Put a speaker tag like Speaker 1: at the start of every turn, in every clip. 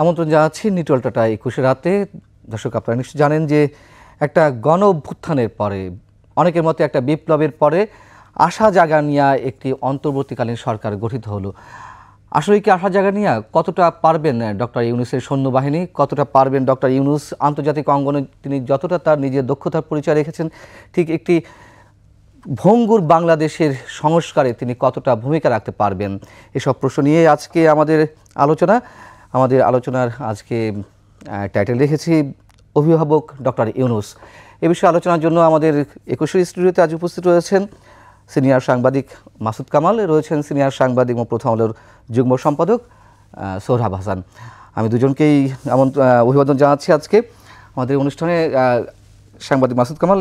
Speaker 1: আমন্ত্রণ জানাচ্ছি নিটলটাটা একুশে রাতে দর্শক আপনারা নিশ্চয় জানেন যে একটা গণ অভ্যুত্থানের পরে অনেকের মতে একটা বিপ্লবের পরে আশা জাগা নিয়া একটি অন্তর্বর্তীকালীন সরকার গঠিত হলো আসলে কি আশা জাগা নিয়া কতটা পারবেন ডক্টর ইউনুসের সৈন্যবাহিনী কতটা পারবেন ডক্টর ইউনুস আন্তর্জাতিক অঙ্গনে তিনি যতটা তার নিজের দক্ষতার পরিচয় রেখেছেন ঠিক একটি ভঙ্গুর বাংলাদেশের সংস্কারে তিনি কতটা ভূমিকা রাখতে পারবেন এসব প্রশ্ন নিয়ে আজকে আমাদের আলোচনা আমাদের আলোচনার আজকে টাইটেল রেখেছি অভিভাবক ডক্টর ইউনুস এ বিষয়ে আলোচনার জন্য আমাদের একুশে স্টুডিওতে আজ উপস্থিত রয়েছেন সিনিয়র সাংবাদিক মাসুদ কামাল রয়েছেন সিনিয়র সাংবাদিক এবং প্রথম আলোর যুগ্ম সম্পাদক সোহরাব হাসান আমি দুজনকেই এমন অভিবাদন জানাচ্ছি আজকে আমাদের অনুষ্ঠানে সাংবাদিক মাসুদ কামাল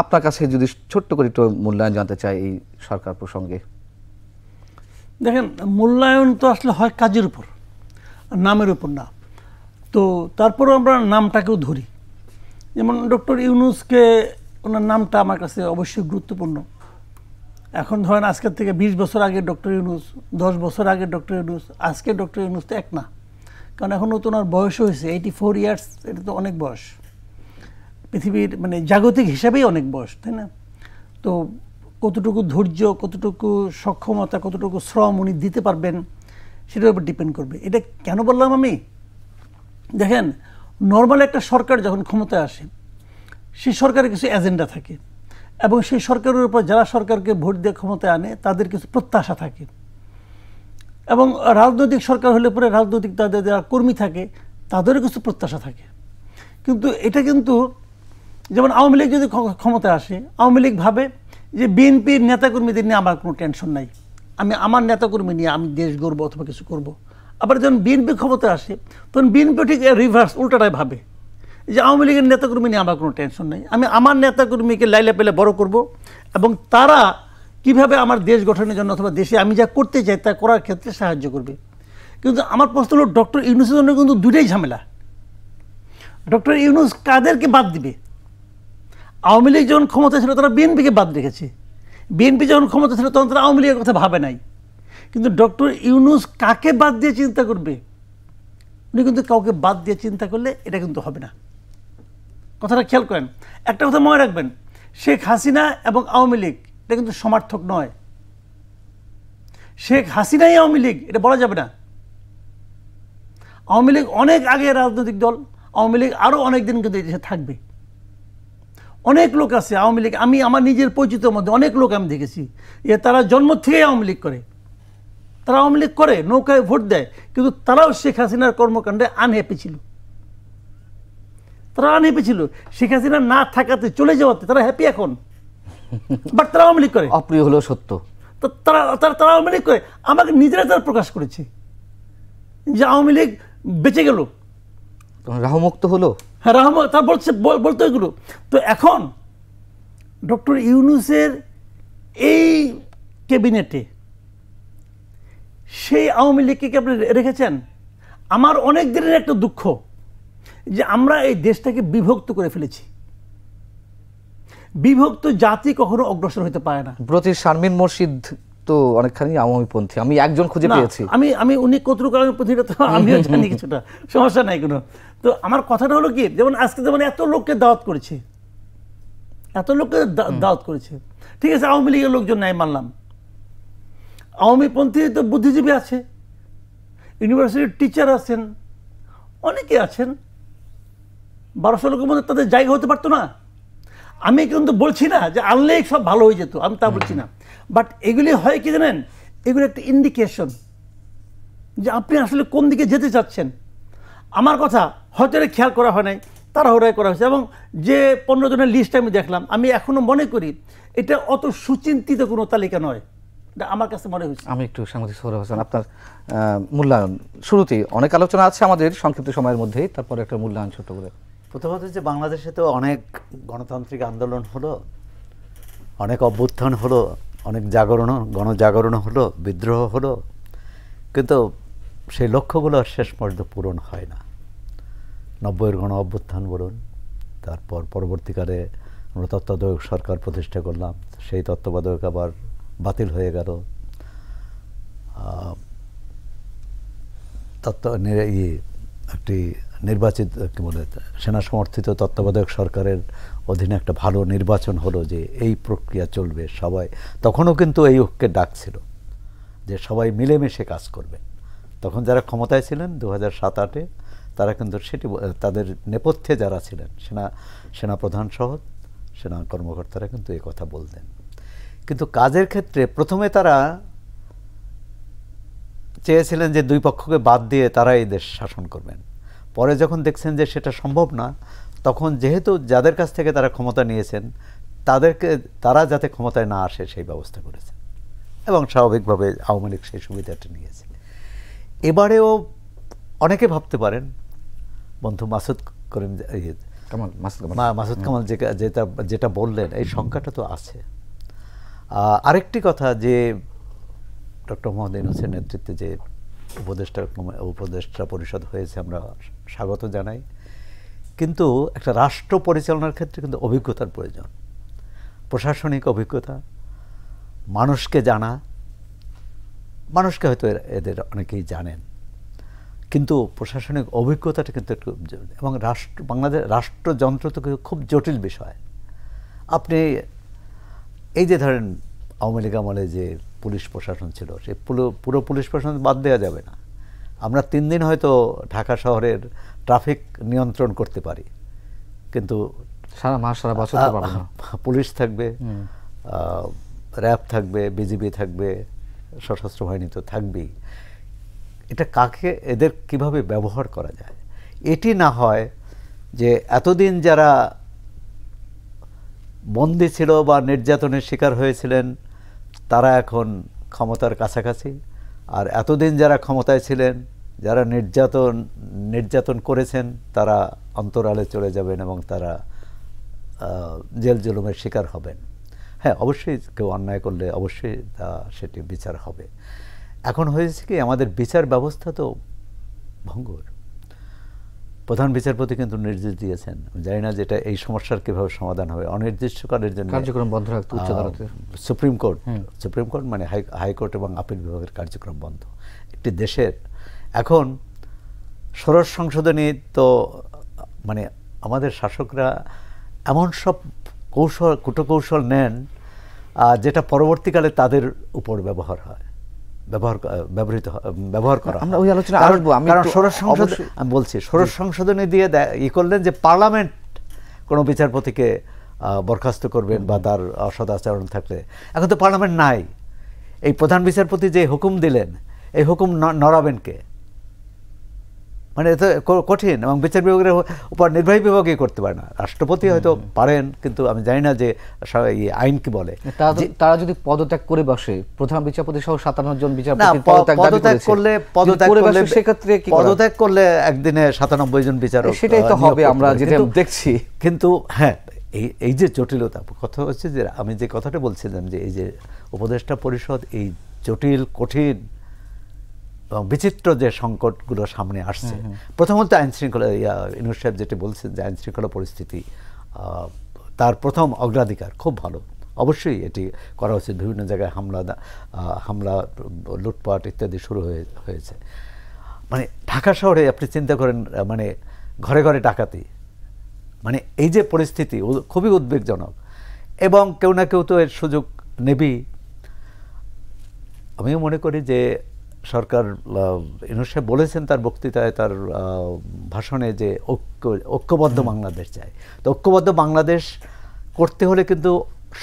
Speaker 1: আপনার কাছে যদি ছোট্ট করে একটু মূল্যায়ন জানতে চাই এই সরকার প্রসঙ্গে
Speaker 2: দেখেন মূল্যায়ন তো আসলে হয় কাজের উপর নামের উপর না তো তারপরেও আমরা নামটাকেও ধরি যেমন ডক্টর ইউনুসকে ওনার নামটা আমার কাছে অবশ্যই গুরুত্বপূর্ণ এখন ধরেন আজকের থেকে ২০ বছর আগে ডক্টর ইউনুস দশ বছর আগে ডক্টর ইউনুস আজকে ডক্টর ইউনুস তো এক না কারণ এখনও তো ওনার বয়স হয়েছে এইটি ফোর ইয়ার্স এটা তো অনেক বয়স পৃথিবীর মানে জাগতিক হিসাবেই অনেক বয়স তাই না তো কতটুকু ধৈর্য কতটুকু সক্ষমতা কতটুকু শ্রম উনি দিতে পারবেন সেটার উপর ডিপেন্ড করবে এটা কেন বললাম আমি দেখেন নর্মাল একটা সরকার যখন ক্ষমতায় আসে সেই সরকারের কিছু এজেন্ডা থাকে এবং সেই সরকারের উপর যারা সরকারকে ভোট দিয়ে ক্ষমতায় আনে তাদের কিছু প্রত্যাশা থাকে এবং রাজনৈতিক সরকার হলে পরে রাজনৈতিক তাদের যারা কর্মী থাকে তাদেরও কিছু প্রত্যাশা থাকে কিন্তু এটা কিন্তু যেমন আওয়ামী লীগ যদি ক্ষমতায় আসে আওয়ামী লীগ ভাবে যে বিএনপির নেতাকর্মীদের নিয়ে আমার কোনো টেনশন নাই আমি আমার নেতাকর্মী নিয়ে আমি দেশ গড়বো অথবা কিছু করব। আবার যখন বিএনপি ক্ষমতায় আসে তখন বিএনপি ঠিক রিভার্স উল্টাটাই ভাবে যে আওয়ামী লীগের নেতাকর্মী নিয়ে আমার কোনো টেনশন নেই আমি আমার নেতাকর্মীকে লাইলা পেলে বড় করব এবং তারা কিভাবে আমার দেশ গঠনের জন্য অথবা দেশে আমি যা করতে চাই তা করার ক্ষেত্রে সাহায্য করবে কিন্তু আমার প্রশ্ন হল ডক্টর ইউনুসের জন্য কিন্তু দুটাই ঝামেলা ডক্টর ইউনুস কাদেরকে বাদ দিবে আওয়ামী লীগ যখন ক্ষমতা ছিল তারা বিএনপিকে বাদ রেখেছে বিএনপি যখন ক্ষমতা ছিল তখন তারা আওয়ামী লীগের কথা ভাবে নাই কিন্তু ডক্টর ইউনুস কাকে বাদ দিয়ে চিন্তা করবে উনি কিন্তু কাউকে বাদ দিয়ে চিন্তা করলে এটা কিন্তু হবে না কথাটা খেয়াল করেন একটা কথা মনে রাখবেন শেখ হাসিনা এবং আওয়ামী লীগ এটা কিন্তু সমার্থক নয় শেখ হাসিনাই আওয়ামী লীগ এটা বলা যাবে না আওয়ামী লীগ অনেক আগে রাজনৈতিক দল আওয়ামী লীগ আরও অনেক দিন কিন্তু এই দেশে থাকবে অনেক লোক আছে আওয়ামী লীগ আমি আমার নিজের পরিচিতর মধ্যে অনেক লোক আমি দেখেছি এ তারা জন্ম থেকেই আওয়ামী লীগ করে তারা আওয়ামী লীগ করে নৌকায় ভোট দেয় কিন্তু তারাও শেখ হাসিনার কর্মকাণ্ডে আনহ্যাপি ছিল তারা আনহ্যাপি ছিল শেখ হাসিনা না থাকাতে চলে যাওয়াতে তারা হ্যাপি এখন বাট তারা আওয়ামী লীগ করে অপ্রিয় হলো সত্য তারা তারা তারা আওয়ামী লীগ করে আমাকে নিজেরা তারা প্রকাশ করেছে যে আওয়ামী লীগ বেঁচে গেল রাহমুক্ত হলো হ্যাঁ রাহম তা বলছে বলতো এগুলো তো এখন ডক্টর ইউনুসের এই ক্যাবিনেটে সেই আওয়ামী লীগকে কি আপনি রেখেছেন আমার অনেক দিনের একটা দুঃখ যে আমরা এই দেশটাকে বিভক্ত করে ফেলেছি বিভক্ত জাতি কখনো অগ্রসর হতে পারে না
Speaker 1: ব্রতির শারমিন মসজিদ তো অনেকখানি আওয়ামী পন্থী আমি একজন খুঁজে পেয়েছি
Speaker 2: আমি আমি উনি কতটুকু আওয়ামীপন্থীটা তো আমিও জানি কিছুটা সমস্যা নাই কোনো তো আমার কথাটা হলো কি যেমন আজকে যেমন এত লোককে দাওয়াত করেছে এত লোককে দাওয়াত করেছে ঠিক আছে আওয়ামী লীগের লোকজন নাই মানলাম আওয়ামীপন্থী তো বুদ্ধিজীবী আছে ইউনিভার্সিটির টিচার আছেন অনেকে আছেন বারোশো লোকের মধ্যে তাদের জায়গা হতে পারতো না আমি কিন্তু বলছি না যে আনলেই সব ভালো হয়ে যেত আমি তা বলছি না বাট এগুলি হয় কি জানেন এগুলো একটা ইন্ডিকেশন যে আপনি আসলে কোন দিকে যেতে চাচ্ছেন আমার কথা হয়তো এটা খেয়াল করা হয় নাই তাড়াহুড়ায় করা হয়েছে এবং যে পনেরো জনের লিস্ট আমি দেখলাম আমি এখনও মনে করি এটা অত সুচিন্তিত কোনো তালিকা নয় এটা আমার কাছে মনে হয়েছে
Speaker 1: আমি একটু সাংবাদিক সৌর হোসেন আপনার মূল্যায়ন শুরুতেই অনেক আলোচনা আছে আমাদের সংক্ষিপ্ত সময়ের মধ্যেই তারপরে একটা মূল্যায়ন ছোট করে
Speaker 3: প্রথমত যে বাংলাদেশে তো অনেক গণতান্ত্রিক আন্দোলন হলো অনেক অভ্যুত্থান হলো অনেক জাগরণ গণজাগরণ হলো বিদ্রোহ হলো কিন্তু সেই লক্ষ্যগুলো শেষ পর্যন্ত পূরণ হয় না নব্বইয়ের গণ অভ্যুত্থান বলুন তারপর পরবর্তীকালে আমরা তত্ত্বাবধায়ক সরকার প্রতিষ্ঠা করলাম সেই তত্ত্বাবধায়ক আবার বাতিল হয়ে গেল তত্ত্ব একটি নির্বাচিত কী বলে সেনা সমর্থিত তত্ত্বাবধায়ক সরকারের অধীনে একটা ভালো নির্বাচন হলো যে এই প্রক্রিয়া চলবে সবাই তখনও কিন্তু এই ঐক্যে ডাক ছিল যে সবাই মিলেমিশে কাজ করবে তখন যারা ক্ষমতায় ছিলেন দু হাজার সাত আটে তারা কিন্তু সেটি তাদের নেপথ্যে যারা ছিলেন সেনা সেনাপ্রধান সহ সেনা কর্মকর্তারা কিন্তু এ কথা বলতেন কিন্তু কাজের ক্ষেত্রে প্রথমে তারা চেয়েছিলেন যে দুই পক্ষকে বাদ দিয়ে তারা এই দেশ শাসন করবেন পরে যখন দেখছেন যে সেটা সম্ভব না তখন যেহেতু যাদের কাছ থেকে তারা ক্ষমতা নিয়েছেন তাদেরকে তারা যাতে ক্ষমতায় না আসে সেই ব্যবস্থা করেছে এবং স্বাভাবিকভাবে আওয়ামী লীগ সেই সুবিধাটা নিয়েছে এবারেও অনেকে ভাবতে পারেন বন্ধু মাসুদ করিম কামাল মাসুদ কামাল যেটা যেটা বললেন এই সংখ্যাটা তো আছে আরেকটি কথা যে ডক্টর মোহাম্মদ ইউনুসের নেতৃত্বে যে উপদেষ্টা উপদেষ্টা পরিষদ হয়েছে আমরা স্বাগত জানাই কিন্তু একটা রাষ্ট্র পরিচালনার ক্ষেত্রে কিন্তু অভিজ্ঞতার প্রয়োজন প্রশাসনিক অভিজ্ঞতা মানুষকে জানা মানুষকে হয়তো এদের অনেকেই জানেন কিন্তু প্রশাসনিক অভিজ্ঞতাটা কিন্তু একটু এবং রাষ্ট্র বাংলাদেশ রাষ্ট্রযন্ত্র তো খুব জটিল বিষয় আপনি এই যে ধরেন আওয়ামী লীগ আমলে যে পুলিশ প্রশাসন ছিল সে পুরো পুরো পুলিশ প্রশাসন বাদ দেওয়া যাবে না আমরা তিন দিন হয়তো ঢাকা শহরের ট্রাফিক নিয়ন্ত্রণ করতে পারি কিন্তু
Speaker 1: সারা মাস সারা বছর
Speaker 3: পুলিশ থাকবে র্যাব থাকবে বিজিবি থাকবে সশস্ত্র বাহিনী তো থাকবেই এটা কাকে এদের কিভাবে ব্যবহার করা যায় এটি না হয় যে এতদিন যারা বন্দি ছিল বা নির্যাতনের শিকার হয়েছিলেন তারা এখন ক্ষমতার কাছাকাছি আর এতদিন যারা ক্ষমতায় ছিলেন যারা নির্যাতন নির্যাতন করেছেন তারা অন্তরালে চলে যাবেন এবং তারা জেল জুলুমের শিকার হবেন হ্যাঁ অবশ্যই কেউ অন্যায় করলে অবশ্যই তা সেটি বিচার হবে এখন হয়েছে কি আমাদের বিচার ব্যবস্থা তো ভঙ্গুর প্রধান বিচারপতি কিন্তু নির্দেশ দিয়েছেন জানি না যেটা এই সমস্যার কিভাবে সমাধান হবে অনির্দিষ্টকালের জন্য কার্যক্রম বন্ধ রাখতে উচ্চ আদালতে সুপ্রিম কোর্ট সুপ্রিম কোর্ট মানে হাইকোর্ট এবং আপিল বিভাগের কার্যক্রম বন্ধ একটি দেশের এখন ষোড়শ সংশোধনী তো মানে আমাদের শাসকরা এমন সব কৌশল কুটকৌশল নেন যেটা পরবর্তীকালে তাদের উপর ব্যবহার হয় ব্যবহার ব্যবহৃত ব্যবহার করা আমরা ওই আলোচনা আসবো আমি কারণ ষোড়শ সংসদ আমি বলছি ষোড়শ সংশোধনী দিয়ে ই করলেন যে পার্লামেন্ট কোনো বিচারপতিকে বরখাস্ত করবেন বা তার আচরণ থাকলে এখন তো পার্লামেন্ট নাই এই প্রধান বিচারপতি যে হুকুম দিলেন এই হুকুম নড়াবেন কে মানে এত কঠিন এবং বিচার বিভাগের উপর নির্বাহী বিভাগই করতে পারে না রাষ্ট্রপতি হয়তো পারেন কিন্তু আমি জানি না যে আইন কি বলে
Speaker 1: তারা যদি পদত্যাগ করে বসে প্রধান বিচারপতি সহ সাতান্ন জন বিচারপতি পদত্যাগ করলে পদত্যাগ
Speaker 3: করলে একদিনে সাতানব্বই জন বিচারক সেটাই তো হবে আমরা যেটা দেখছি কিন্তু হ্যাঁ এই এই যে জটিলতা কথা হচ্ছে যে আমি যে কথাটা বলছিলাম যে এই যে উপদেষ্টা পরিষদ এই জটিল কঠিন এবং বিচিত্র যে সংকটগুলো সামনে আসছে প্রথমত আইনশৃঙ্খলা ইয়া সাহেব যেটা বলছেন যে আইনশৃঙ্খলা পরিস্থিতি তার প্রথম অগ্রাধিকার খুব ভালো অবশ্যই এটি করা উচিত বিভিন্ন জায়গায় হামলা হামলা লুটপাট ইত্যাদি শুরু হয়ে হয়েছে মানে ঢাকা শহরে আপনি চিন্তা করেন মানে ঘরে ঘরে ডাকাতি মানে এই যে পরিস্থিতি খুবই উদ্বেগজনক এবং কেউ না কেউ তো এর সুযোগ নেবেই আমিও মনে করি যে সরকার ইনুসে বলেছেন তার বক্তৃতায় তার ভাষণে যে ঐক্য ঐক্যবদ্ধ বাংলাদেশ চায় তো ঐক্যবদ্ধ বাংলাদেশ করতে হলে কিন্তু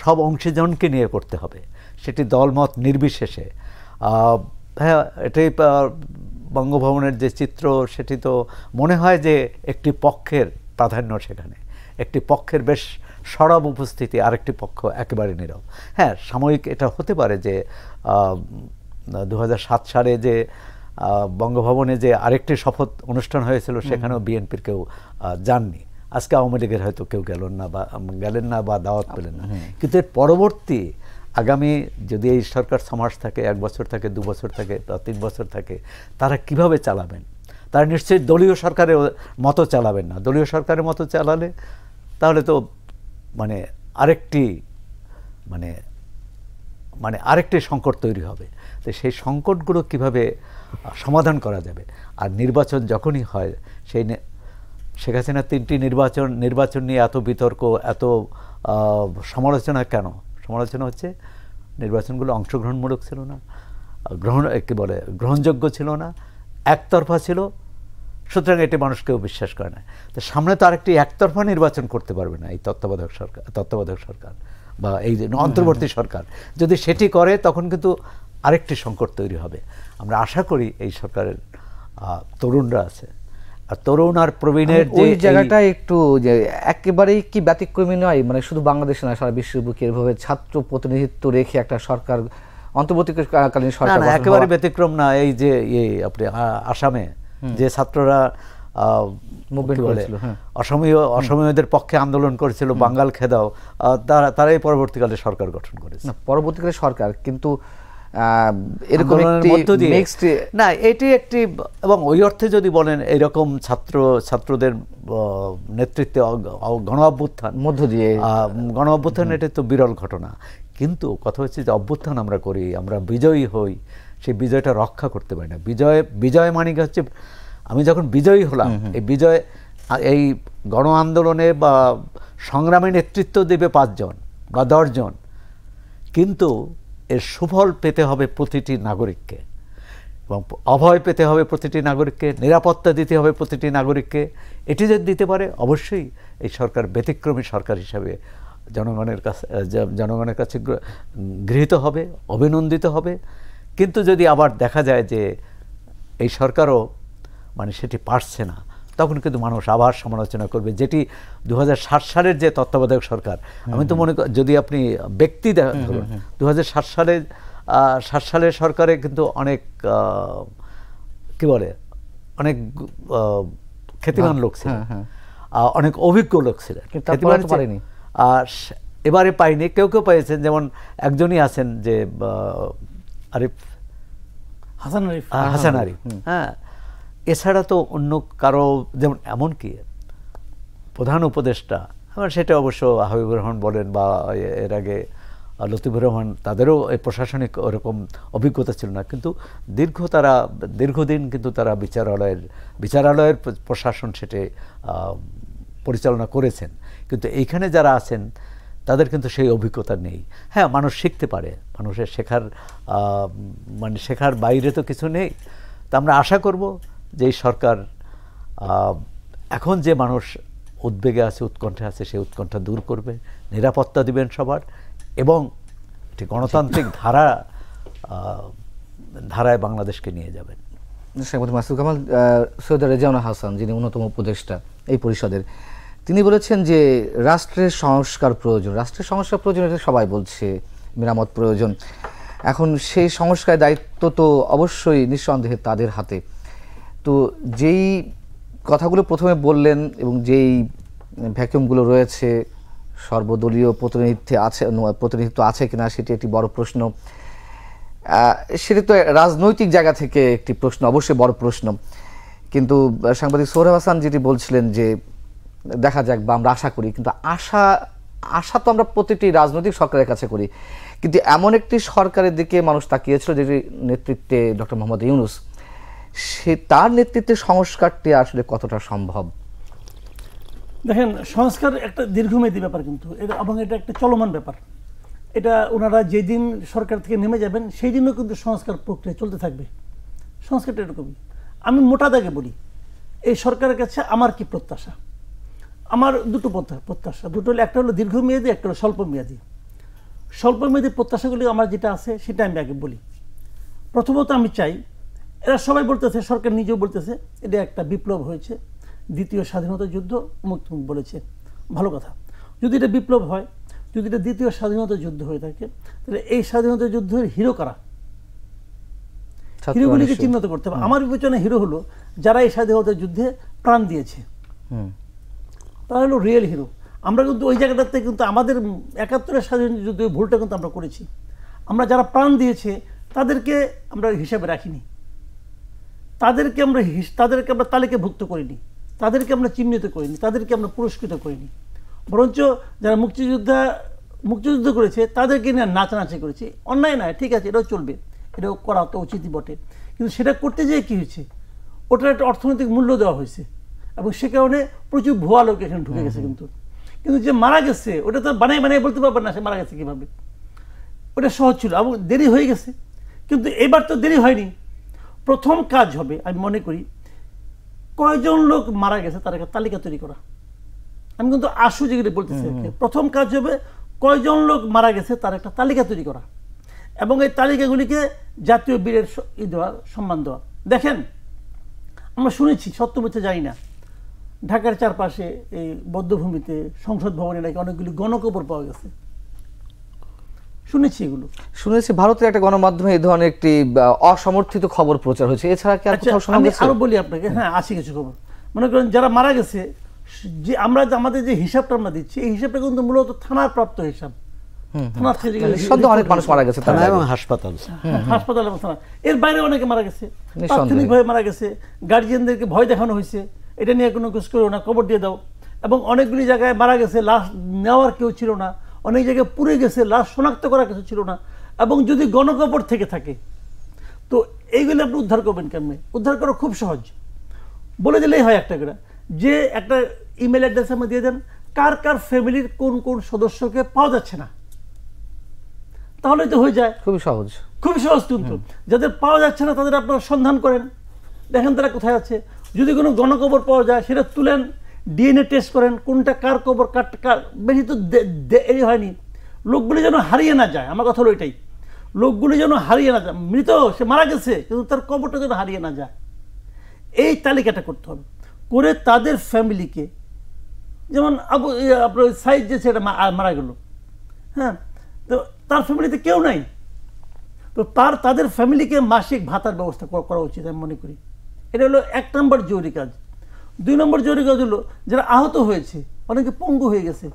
Speaker 3: সব অংশীজনকে নিয়ে করতে হবে সেটি দলমত নির্বিশেষে হ্যাঁ এটাই বঙ্গভবনের যে চিত্র সেটি তো মনে হয় যে একটি পক্ষের প্রাধান্য সেখানে একটি পক্ষের বেশ সরব উপস্থিতি আরেকটি পক্ষ একেবারে নীরব হ্যাঁ সাময়িক এটা হতে পারে যে দু সালে যে বঙ্গভবনে যে আরেকটি শপথ অনুষ্ঠান হয়েছিল সেখানেও বিএনপির কেউ যাননি আজকে আওয়ামী লীগের হয়তো কেউ গেলেন না বা গেলেন না বা দাওয়াত পেলেন না কিন্তু এর পরবর্তী আগামী যদি এই সরকার সমাজ থাকে এক বছর থাকে দু বছর থাকে বা তিন বছর থাকে তারা কিভাবে চালাবেন তারা নিশ্চয়ই দলীয় সরকারের মতো চালাবেন না দলীয় সরকারের মতো চালালে তাহলে তো মানে আরেকটি মানে মানে আরেকটি সংকট তৈরি হবে তো সেই সংকটগুলো কিভাবে সমাধান করা যাবে আর নির্বাচন যখনই হয় সেই শেখ হাসিনার তিনটি নির্বাচন নির্বাচন নিয়ে এত বিতর্ক এত সমালোচনা কেন সমালোচনা হচ্ছে নির্বাচনগুলো অংশগ্রহণমূলক ছিল না গ্রহণ কী বলে গ্রহণযোগ্য ছিল না একতরফা ছিল সুতরাং এটি মানুষকেও বিশ্বাস করে না তো সামনে তো আরেকটি একতরফা নির্বাচন করতে পারবে না এই তত্ত্বাবধায়ক সরকার তত্ত্বাবধায়ক সরকার বা এই অন্তর্বর্তী সরকার যদি সেটি করে তখন কিন্তু আরেকটি সংকট তৈরি হবে আমরা আশা করি এই সরকারের
Speaker 1: তরুণরা আছে আর তরুণ আর
Speaker 3: প্রবীণের যে জায়গাটা
Speaker 1: একটু যে একেবারেই কি ব্যতিক্রমী নয় মানে শুধু বাংলাদেশে নয় সারা বিশ্বের বুকে এভাবে ছাত্র প্রতিনিধিত্ব রেখে একটা সরকার অন্তর্বর্তীকালীন সরকার একেবারে
Speaker 3: ব্যতিক্রম না এই যে আপনি আসামে যে ছাত্ররা হ্যাঁ। অসমীয় অসমীয়দের পক্ষে আন্দোলন করেছিল বাঙ্গাল খেদাও তারা তারাই পরবর্তীকালে সরকার গঠন
Speaker 1: করেছে পরবর্তীকালে সরকার কিন্তু এরকম একটি মিক্সড না
Speaker 3: এটি একটি এবং ওই অর্থে যদি বলেন এরকম ছাত্র ছাত্রদের নেতৃত্বে গণ অভ্যুত্থান মধ্য দিয়ে গণ অভ্যুত্থান এটা তো বিরল ঘটনা কিন্তু কথা হচ্ছে যে অভ্যুত্থান আমরা করি আমরা বিজয়ী হই সেই বিজয়টা রক্ষা করতে পারি না বিজয় বিজয় মানে হচ্ছে আমি যখন বিজয়ী হলাম এই বিজয় এই গণ আন্দোলনে বা সংগ্রামে নেতৃত্ব দেবে পাঁচজন বা দশজন কিন্তু এর সুফল পেতে হবে প্রতিটি নাগরিককে এবং অভয় পেতে হবে প্রতিটি নাগরিককে নিরাপত্তা দিতে হবে প্রতিটি নাগরিককে এটি যদি দিতে পারে অবশ্যই এই সরকার ব্যতিক্রমী সরকার হিসাবে জনগণের কাছে জনগণের কাছে গৃহীত হবে অভিনন্দিত হবে কিন্তু যদি আবার দেখা যায় যে এই সরকারও মানে সেটি পারছে না তখন কিন্তু মানুষ আবার সমালোচনা করবে যেটি দু সালের যে তত্ত্বাবধায়ক সরকার আমি তো মনে যদি আপনি ব্যক্তি ধরুন দু সালে সাত সালের সরকারে কিন্তু অনেক কি বলে অনেক খ্যাতিমান লোক ছিল হ্যাঁ, হ্যাঁ। অনেক অভিজ্ঞ লোক ছিল আর এবারে পাইনি কেউ কেউ পেয়েছেন যেমন একজনই আছেন যে আরিফ হাসান আরিফ হাসান আরিফ হ্যাঁ এছাড়া তো অন্য কারো যেমন এমনকি প্রধান উপদেষ্টা আমার সেটা অবশ্য হাবিব রহমান বলেন বা এর আগে লতিফুর রহমান তাদেরও প্রশাসনিক ওরকম অভিজ্ঞতা ছিল না কিন্তু দীর্ঘ তারা দীর্ঘদিন কিন্তু তারা বিচারালয়ের বিচারালয়ের প্রশাসন সেটে পরিচালনা করেছেন কিন্তু এইখানে যারা আছেন তাদের কিন্তু সেই অভিজ্ঞতা নেই হ্যাঁ মানুষ শিখতে পারে মানুষের শেখার মানে শেখার বাইরে তো কিছু নেই তা আমরা আশা করবো যেই সরকার এখন যে মানুষ উদ্বেগে আছে উৎকণ্ঠে আছে সেই উৎকণ্ঠা দূর করবে নিরাপত্তা দিবেন সবার এবং
Speaker 1: একটি গণতান্ত্রিক ধারা ধারায় বাংলাদেশকে নিয়ে যাবেন সেমত মাসুদ কামাল সৈয়দ রেজাউন হাসান যিনি অন্যতম উপদেষ্টা এই পরিষদের তিনি বলেছেন যে রাষ্ট্রের সংস্কার প্রয়োজন রাষ্ট্রের সংস্কার প্রয়োজন এটা সবাই বলছে মেরামত প্রয়োজন এখন সেই সংস্কার দায়িত্ব তো অবশ্যই নিঃসন্দেহে তাদের হাতে তো যেই কথাগুলো প্রথমে বললেন এবং যেই ভ্যাকিউমগুলো রয়েছে সর্বদলীয় প্রতিনিধিত্বে আছে প্রতিনিধিত্ব আছে কিনা সেটি একটি বড় প্রশ্ন সেটি তো রাজনৈতিক জায়গা থেকে একটি প্রশ্ন অবশ্যই বড় প্রশ্ন কিন্তু সাংবাদিক সোহরাব হাসান যেটি বলছিলেন যে দেখা যাক বা আমরা আশা করি কিন্তু আশা আশা তো আমরা প্রতিটি রাজনৈতিক সরকারের কাছে করি কিন্তু এমন একটি সরকারের দিকে মানুষ তাকিয়েছিল যেটি নেতৃত্বে ডক্টর মোহাম্মদ ইউনুস সে তার নেতৃত্বে সংস্কারটি আসলে কতটা সম্ভব
Speaker 2: দেখেন সংস্কার একটা দীর্ঘমেয়াদী ব্যাপার কিন্তু এবং এটা একটা চলমান ব্যাপার এটা ওনারা যেদিন সরকার থেকে নেমে যাবেন সেই দিনও কিন্তু সংস্কার প্রক্রিয়া চলতে থাকবে সংস্কারটা এরকমই আমি মোটা দাগে বলি এই সরকারের কাছে আমার কি প্রত্যাশা আমার দুটো প্রত্যাশা দুটো হলো একটা হলো দীর্ঘমেয়াদী একটা হলো স্বল্পমেয়াদী স্বল্পমেয়াদী প্রত্যাশাগুলি আমার যেটা আছে সেটা আমি আগে বলি প্রথমত আমি চাই এরা সবাই বলতেছে সরকার নিজেও বলতেছে এটা একটা বিপ্লব হয়েছে দ্বিতীয় স্বাধীনতা যুদ্ধ মুক্ত বলেছে ভালো কথা যদি এটা বিপ্লব হয় যদি এটা দ্বিতীয় স্বাধীনতা যুদ্ধ হয়ে থাকে তাহলে এই স্বাধীনতা যুদ্ধের হিরো কারা
Speaker 1: হিরোগুলিকে চিহ্নিত করতে হবে আমার
Speaker 2: বিবেচনা হিরো হলো যারা এই স্বাধীনতা যুদ্ধে প্রাণ দিয়েছে তারা হলো রিয়েল হিরো আমরা কিন্তু ওই জায়গাটাতে কিন্তু আমাদের একাত্তরের স্বাধীনতা যুদ্ধে ভুলটা কিন্তু আমরা করেছি আমরা যারা প্রাণ দিয়েছে তাদেরকে আমরা হিসাবে রাখিনি তাদেরকে আমরা তাদেরকে আমরা তালিকাভুক্ত করিনি তাদেরকে আমরা চিহ্নিত করিনি তাদেরকে আমরা পুরস্কৃত করিনি বরঞ্চ যারা মুক্তিযোদ্ধা মুক্তিযুদ্ধ করেছে তাদেরকে নিয়ে নাচানাচি করেছে অন্যায় নয় ঠিক আছে এটাও চলবে এটাও করা তো উচিতই বটে কিন্তু সেটা করতে যেয়ে কী হয়েছে ওটার একটা অর্থনৈতিক মূল্য দেওয়া হয়েছে এবং সে কারণে প্রচুর ভুয়া লোক এখানে ঢুকে গেছে কিন্তু কিন্তু যে মারা গেছে ওটা তো বানাই বানাই বলতে পারবেন না সে মারা গেছে কীভাবে ওটা সহজ ছিল এবং দেরি হয়ে গেছে কিন্তু এবার তো দেরি হয়নি প্রথম কাজ হবে আমি মনে করি কয়জন লোক মারা গেছে তার একটা তালিকা তৈরি করা আমি কিন্তু আসু যেগুলি বলতেছি প্রথম কাজ হবে কয়জন লোক মারা গেছে তার একটা তালিকা তৈরি করা এবং এই তালিকাগুলিকে জাতীয় বীরের ই দেওয়া সম্মান দেওয়া দেখেন আমরা শুনেছি সত্য মিথ্যে যাই না ঢাকার চারপাশে এই বদ্ধভূমিতে সংসদ ভবনে নাকি অনেকগুলি গণকবর পাওয়া গেছে
Speaker 1: শুনেছি এগুলো শুনেছি ভারতের একটা গণমাধ্যমে এই ধরনের একটি অসমর্থিত খবর প্রচার হয়েছে এছাড়া
Speaker 2: কি আর আচ্ছা, কোথাও শোনা গেছে আরো বলি আপনাকে হ্যাঁ আসি কিছু খবর মনে করেন যারা মারা গেছে যে আমরা আমাদের যে হিসাবটা আমরা দিচ্ছি এই হিসাবটা কিন্তু মূলত থানার প্রাপ্ত হিসাব হ্যাঁ, এটা নিয়ে কোনো কবর দিয়ে দাও এবং অনেকগুলি জায়গায় মারা গেছে লাশ নেওয়ার কেউ ছিল না অনেক জায়গায় পুড়ে গেছে লাশ শনাক্ত করা কিছু ছিল না এবং যদি গণকবর থেকে থাকে তো এইগুলো আপনি উদ্ধার করবেন কেমনে উদ্ধার করা খুব সহজ বলে দিলেই হয় একটা করে যে একটা ইমেল অ্যাড্রেস আমি দিয়ে দেন কার কার ফ্যামিলির কোন কোন সদস্যকে পাওয়া যাচ্ছে না তাহলে তো হয়ে যায় খুবই সহজ খুবই সহজ কিন্তু যাদের পাওয়া যাচ্ছে না তাদের আপনারা সন্ধান করেন দেখেন তারা কোথায় আছে যদি কোনো গণকবর পাওয়া যায় সেটা তুলেন ডিএনএ টেস্ট করেন কোনটা কার কবর কার কার বেশি তো এই হয়নি লোকগুলি যেন হারিয়ে না যায় আমার কথা হলো এটাই লোকগুলি যেন হারিয়ে না যায় মৃত সে মারা গেছে কিন্তু তার কবরটা যেন হারিয়ে না যায় এই তালিকাটা করতে হবে করে তাদের ফ্যামিলিকে যেমন আবু আপনার সাইজ যে সেটা মারা গেল হ্যাঁ তো তার ফ্যামিলিতে কেউ নাই তো তার তাদের ফ্যামিলিকে মাসিক ভাতার ব্যবস্থা করা উচিত আমি মনে করি এটা হলো এক নম্বর জরুরি কাজ দুই নম্বর জরুরি কাজ হলো যারা আহত হয়েছে অনেকে পঙ্গু হয়ে গেছে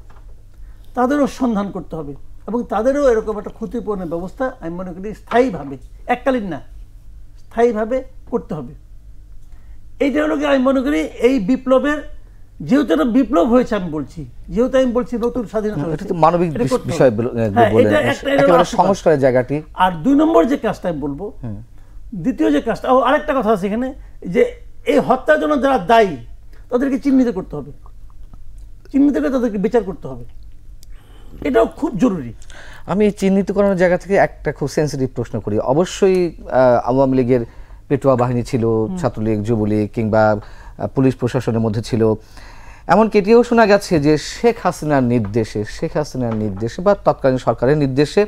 Speaker 2: তাদেরও সন্ধান করতে হবে এবং তাদেরও এরকম একটা ক্ষতিপূরণের ব্যবস্থা আমি মনে করি স্থায়ীভাবে এককালীন না স্থায়ীভাবে করতে হবে এইটা হলো আমি মনে করি এই বিপ্লবের যেহেতু একটা বিপ্লব হয়েছে আমি বলছি যেহেতু আমি বলছি নতুন স্বাধীনতা হ্যাঁ, আর দুই নম্বর যে কাজটা আমি বলবো দ্বিতীয় যে কাজটা আরেকটা কথা আছে এখানে যে এই হত্যার জন্য যারা দায়ী তাদেরকে চিহ্নিত করতে হবে চিহ্নিত করে তাদেরকে বিচার করতে হবে এটাও খুব জরুরি আমি চিহ্নিত
Speaker 1: করানোর জায়গা থেকে একটা খুব সেন্সিটিভ প্রশ্ন করি অবশ্যই আওয়ামী লীগের পেটুয়া বাহিনী ছিল ছাত্রলীগ যুবলীগ কিংবা পুলিশ প্রশাসনের মধ্যে ছিল এমন এটিও শোনা গেছে যে শেখ হাসিনার নির্দেশে শেখ হাসিনার নির্দেশে বা তৎকালীন সরকারের নির্দেশে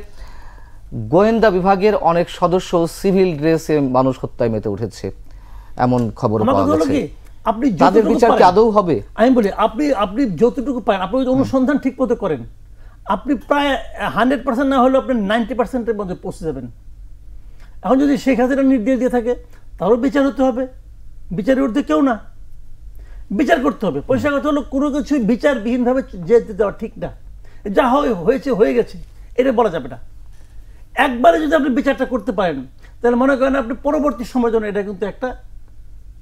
Speaker 1: গোয়েন্দা বিভাগের অনেক সদস্য সিভিল ড্রেসে মানুষ হত্যায় মেতে উঠেছে এমন খবর পাওয়া গেছে
Speaker 2: আপনি তাদের বিচার কি আদৌ হবে আমি বলি আপনি আপনি যতটুকু পারেন আপনি যদি অনুসন্ধান ঠিক মতো করেন আপনি প্রায় হান্ড্রেড পার্সেন্ট না হলেও আপনি নাইনটি পার্সেন্টের মধ্যে পৌঁছে যাবেন এখন যদি শেখ হাসিনা নির্দেশ দিয়ে থাকে তারও বিচার হতে হবে বিচারের ঊর্ধ্বে কেউ না বিচার করতে হবে পয়সা কথা হলো কোনো কিছু বিচারবিহীনভাবে যেতে দেওয়া ঠিক না যা হয়েছে হয়ে গেছে এটা বলা যাবে না একবারে যদি আপনি বিচারটা করতে পারেন তাহলে মনে করেন আপনি পরবর্তী সময়ের জন্য এটা কিন্তু একটা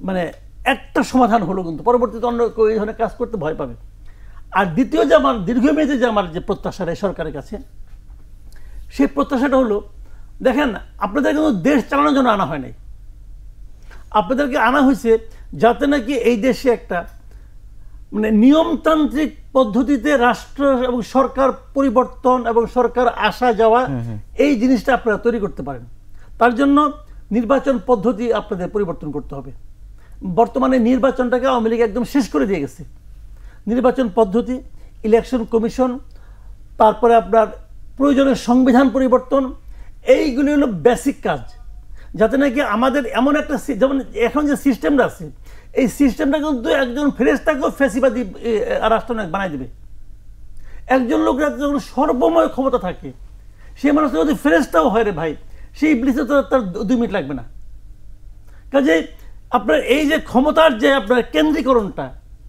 Speaker 2: মানে একটা সমাধান হলো কিন্তু পরবর্তীতে অন্য কেউ এই ধরনের কাজ করতে ভয় পাবে আর দ্বিতীয় যে আমার দীর্ঘমেয়াদী যে আমার যে প্রত্যাশাটা সরকারের কাছে সেই প্রত্যাশাটা হলো দেখেন আপনাদের কিন্তু দেশ চালানোর জন্য আনা হয় নাই আপনাদেরকে আনা হয়েছে যাতে নাকি এই দেশে একটা মানে নিয়মতান্ত্রিক পদ্ধতিতে রাষ্ট্র এবং সরকার পরিবর্তন এবং সরকার আসা যাওয়া এই জিনিসটা আপনারা তৈরি করতে পারেন তার জন্য নির্বাচন পদ্ধতি আপনাদের পরিবর্তন করতে হবে বর্তমানে নির্বাচনটাকে আওয়ামী লীগ একদম শেষ করে দিয়ে গেছে নির্বাচন পদ্ধতি ইলেকশন কমিশন তারপরে আপনার প্রয়োজনের সংবিধান পরিবর্তন এইগুলি হলো বেসিক কাজ যাতে নাকি আমাদের এমন একটা যেমন এখন যে সিস্টেমটা আছে এই সিস্টেমটা কিন্তু একজন ফেরেস্তাকেও ফেসিবাদী রাষ্ট্রনায়ক বানাই দেবে একজন লোক যখন সর্বময় ক্ষমতা থাকে সে মানুষটা যদি ফেরেস্তাও হয় রে ভাই সেই ব্রিজে তো তার দুই মিনিট লাগবে না কাজে আপনার এই যে ক্ষমতার যে আপনার কেন্দ্রীকরণটা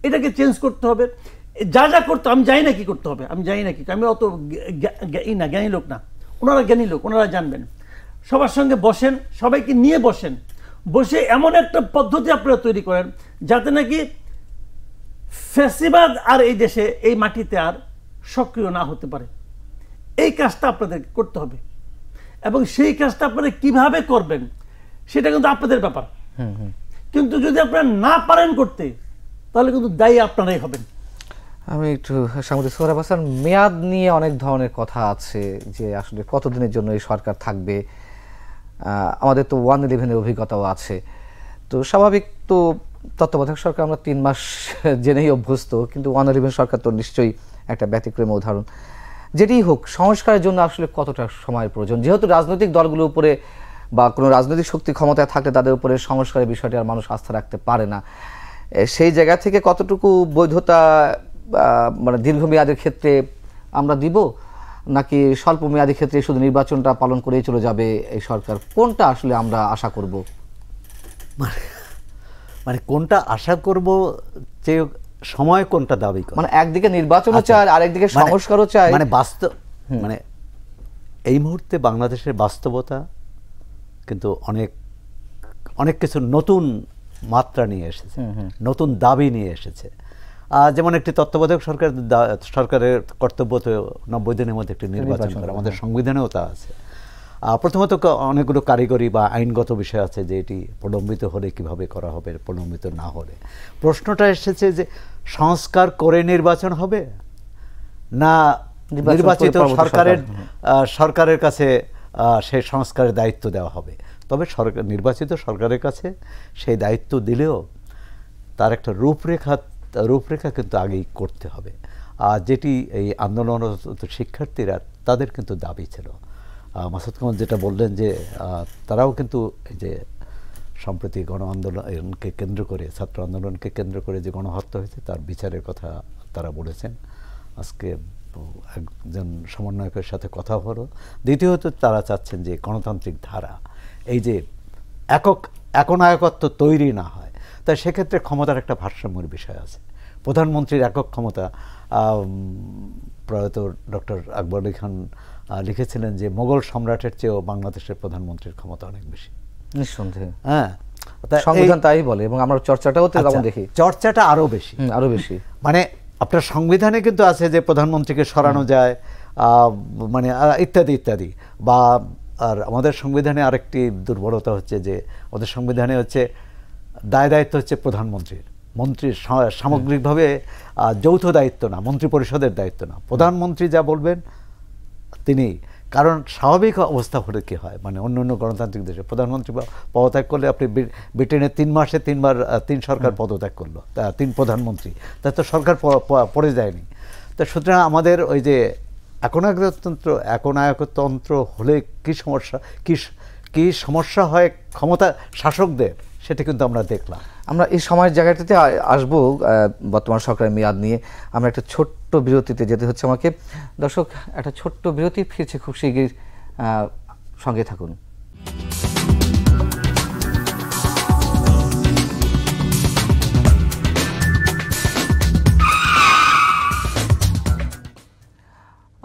Speaker 2: এটাকে চেঞ্জ করতে হবে যা যা করতে আমি জানি না কি করতে হবে আমি জানি না কি আমি অত ই না জ্ঞানী লোক না ওনারা জ্ঞানী লোক ওনারা জানবেন সবার সঙ্গে বসেন সবাইকে নিয়ে বসেন বসে এমন একটা পদ্ধতি আপনারা তৈরি করেন যাতে নাকি ফেসিবাদ আর এই দেশে এই মাটিতে আর সক্রিয় না হতে পারে এই কাজটা আপনাদের করতে হবে এবং সেই কাজটা আপনারা কিভাবে করবেন সেটা কিন্তু আপনাদের ব্যাপার কিন্তু যদি আপনারা না পারেন করতে তাহলে কিন্তু দায়ী আপনারাই হবেন
Speaker 1: আমি একটু সামুদ্রিক সোহরাব হাসান মেয়াদ নিয়ে অনেক ধরনের কথা আছে যে আসলে কতদিনের জন্য এই সরকার থাকবে আমাদের তো ওয়ান ইলেভেনের অভিজ্ঞতাও আছে তো স্বাভাবিক তো তত্ত্বাবধায়ক সরকার আমরা তিন মাস জেনেই অভ্যস্ত কিন্তু ওয়ান ইলেভেন সরকার তো নিশ্চয়ই একটা ব্যতিক্রম উদাহরণ যেটি হোক সংস্কারের জন্য আসলে কতটা সময় প্রয়োজন যেহেতু রাজনৈতিক দলগুলোর উপরে বা কোনো রাজনৈতিক শক্তি ক্ষমতায় থাকলে তাদের উপরে সংস্কারের বিষয়টি আর মানুষ আস্থা রাখতে পারে না সেই জায়গা থেকে কতটুকু বৈধতা মানে দীর্ঘমেয়াদের ক্ষেত্রে আমরা দিব নাকি স্বল্প স্বল্পমেয়াদী ক্ষেত্রে শুধু নির্বাচনটা পালন করেই চলে যাবে এই সরকার কোনটা আসলে আমরা আশা করব মানে মানে কোনটা আশা করব যে সময় কোনটা দাবি করে মানে একদিকে নির্বাচনও আচ্ছা, চায় আরেকদিকে মানে সংস্কারও চায় মানে
Speaker 3: বাস্তব মানে এই মুহূর্তে বাংলাদেশের বাস্তবতা কিন্তু অনেক অনেক কিছু নতুন মাত্রা নিয়ে এসেছে নতুন দাবি নিয়ে এসেছে যেমন একটি তত্ত্বাবধায়ক সরকার সরকারের কর্তব্য তো নব্বই দিনের মধ্যে একটি নির্বাচন করে আমাদের হ্যাঁ। সংবিধানেও তা আছে প্রথমত অনেকগুলো কারিগরি বা আইনগত বিষয় আছে যে এটি প্রলম্বিত হলে কিভাবে করা হবে প্রলম্বিত না হলে প্রশ্নটা এসেছে যে সংস্কার করে নির্বাচন হবে না নির্বাচিত সরকারের সরকারের কাছে সেই সংস্কারের দায়িত্ব দেওয়া হবে তবে সরকার নির্বাচিত সরকারের কাছে সেই দায়িত্ব দিলেও তার একটা রূপরেখা রূপরেখা কিন্তু আগেই করতে হবে আর যেটি এই আন্দোলনরত শিক্ষার্থীরা তাদের কিন্তু দাবি ছিল মাসুদ কুমার যেটা বললেন যে তারাও কিন্তু এই যে সম্প্রতি গণ আন্দোলনকে কেন্দ্র করে ছাত্র আন্দোলনকে কেন্দ্র করে যে গণহত্যা হয়েছে তার বিচারের কথা তারা বলেছেন আজকে একজন সমন্বয়কের সাথে কথা হলো দ্বিতীয়ত তারা চাচ্ছেন যে গণতান্ত্রিক ধারা এই যে একক একনায়কত্ব তৈরি না হয় তাই সেক্ষেত্রে ক্ষমতার একটা ভারসাম্যের বিষয় আছে প্রধানমন্ত্রীর একক ক্ষমতা প্রয়াত ডক্টর আকবর আলী খান লিখেছিলেন যে মোগল সম্রাটের চেয়েও বাংলাদেশের প্রধানমন্ত্রীর ক্ষমতা অনেক বেশি নিঃসন্দেহে
Speaker 1: হ্যাঁ সংবিধান তাই বলে এবং আমরা চর্চাটাও তো আচ্ছা,
Speaker 3: দেখি চর্চাটা আরো বেশি আরো বেশি
Speaker 1: মানে আপনার
Speaker 3: সংবিধানে কিন্তু আছে যে প্রধানমন্ত্রীকে সরানো যায় মানে ইত্যাদি ইত্যাদি বা আর আমাদের সংবিধানে আরেকটি দুর্বলতা হচ্ছে যে আমাদের সংবিধানে হচ্ছে দায় দায়িত্ব হচ্ছে প্রধানমন্ত্রীর মন্ত্রীর সামগ্রিকভাবে যৌথ দায়িত্ব না মন্ত্রী পরিষদের দায়িত্ব না প্রধানমন্ত্রী যা বলবেন তিনি কারণ স্বাভাবিক অবস্থা হলে কী হয় মানে অন্য অন্য গণতান্ত্রিক দেশে প্রধানমন্ত্রী পদত্যাগ করলে আপনি ব্রিটেনে তিন মাসে তিনবার তিন সরকার পদত্যাগ করলো তা তিন প্রধানমন্ত্রী তা তো সরকার পড়ে যায়নি তা সুতরাং আমাদের ওই যে একনায়কতন্ত্র একনায়কতন্ত্র হলে
Speaker 1: কি সমস্যা কি কী সমস্যা হয় ক্ষমতা শাসকদের সেটা কিন্তু আমরা দেখলাম আমরা এই সময়ের জায়গাটাতে আসব বর্তমান সরকারের মেয়াদ নিয়ে আমরা একটা ছোট্ট বিরতিতে যেতে হচ্ছে আমাকে দর্শক একটা ছোট্ট বিরতি ফিরছে খুব শীঘ্রই সঙ্গে থাকুন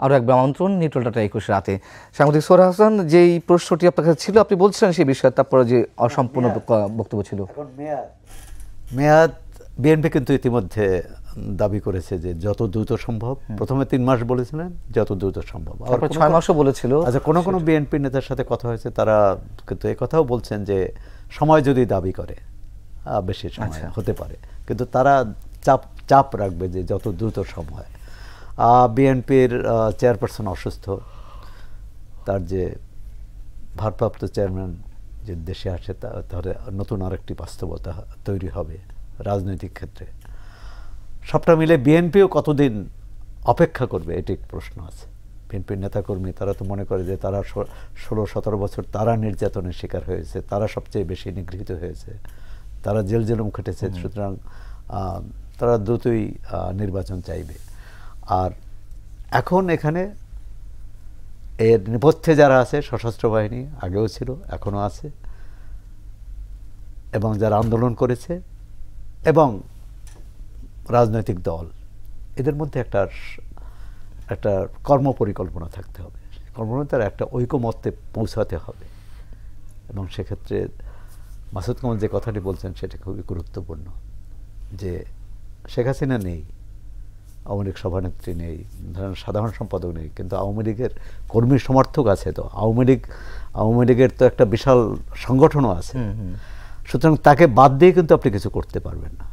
Speaker 1: আরও একবার আমন্ত্রণ নিউট্রাল ডাটা একুশ রাতে সাংবাদিক সোহরা হাসান যেই প্রশ্নটি আপনার কাছে ছিল আপনি বলছিলেন সেই বিষয়ে তারপরে যে অসম্পূর্ণ বক্তব্য ছিল
Speaker 3: মেয়াদ বিএনপি কিন্তু ইতিমধ্যে দাবি করেছে যে যত দ্রুত সম্ভব প্রথমে তিন মাস বলেছিলেন যত দ্রুত সম্ভব আবার ছয় মাসও বলেছিল আচ্ছা কোনো কোনো বিএনপি নেতার সাথে কথা হয়েছে তারা কিন্তু এ কথাও বলছেন যে সময় যদি দাবি করে বেশি সময় আচ্ছা। হতে পারে কিন্তু তারা চাপ চাপ রাখবে যে যত দ্রুত সময় বিএনপির চেয়ারপারসন অসুস্থ তার যে ভারপ্রাপ্ত চেয়ারম্যান যে দেশে আসে তাহলে নতুন আরেকটি বাস্তবতা তৈরি হবে রাজনৈতিক ক্ষেত্রে সবটা মিলে বিএনপিও কতদিন অপেক্ষা করবে এটি প্রশ্ন আছে বিএনপির নেতাকর্মী তারা তো মনে করে যে তারা ষোলো সতেরো বছর তারা নির্যাতনের শিকার হয়েছে তারা সবচেয়ে বেশি নিগৃহীত হয়েছে তারা জেল জেলম খেটেছে সুতরাং তারা দ্রুতই নির্বাচন চাইবে আর এখন এখানে এর নেপথ্যে যারা আছে সশস্ত্র বাহিনী আগেও ছিল এখনও আছে এবং যারা আন্দোলন করেছে এবং রাজনৈতিক দল এদের মধ্যে একটা একটা কর্ম পরিকল্পনা থাকতে হবে কর্মপরিকল্পনার একটা ঐকমত্যে পৌঁছাতে হবে এবং সেক্ষেত্রে মাসুদ কামাল যে কথাটি বলছেন সেটা খুবই গুরুত্বপূর্ণ যে শেখ হাসিনা নেই আওয়ামী লীগ সভানেত্রী নেই ধরেন সাধারণ সম্পাদক নেই কিন্তু আওয়ামী লীগের কর্মী সমর্থক আছে তো আওয়ামী লীগ আওয়ামী লীগের তো একটা বিশাল সংগঠনও আছে সুতরাং তাকে বাদ দিয়ে কিন্তু আপনি কিছু করতে পারবেন না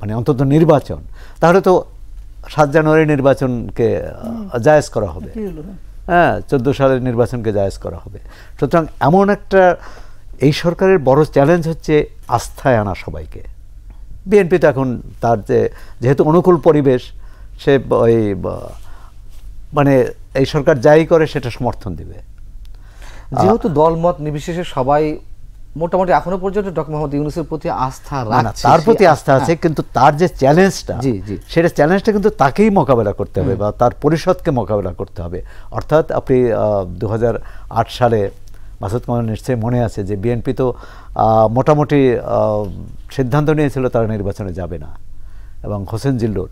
Speaker 3: মানে অন্তত নির্বাচন তাহলে তো সাত জানুয়ারি নির্বাচনকে জায়েজ করা হবে হ্যাঁ চোদ্দো সালের নির্বাচনকে জায়েজ করা হবে সুতরাং এমন একটা এই সরকারের বড় চ্যালেঞ্জ হচ্ছে আস্থায় আনা সবাইকে বিএনপি তো এখন তার যে যেহেতু অনুকূল পরিবেশ সে
Speaker 1: ওই মানে এই সরকার যাই করে সেটা সমর্থন দিবে যেহেতু দলমত নির্বিশেষে সবাই মোটামুটি এখনো পর্যন্ত ডক্টর মোহাম্মদ ইউনুসের প্রতি আস্থা রাখছে তার প্রতি আস্থা আছে
Speaker 3: কিন্তু তার যে চ্যালেঞ্জটা জি জি সেটা চ্যালেঞ্জটা কিন্তু তাকেই মোকাবেলা করতে হবে বা তার পরিষদকে মোকাবেলা করতে হবে অর্থাৎ আপনি দু সালে মাসুদ কামাল নিশ্চয়ই মনে আছে যে বিএনপি তো মোটামুটি সিদ্ধান্ত নিয়েছিল তারা নির্বাচনে যাবে না এবং হোসেন জিল্লুর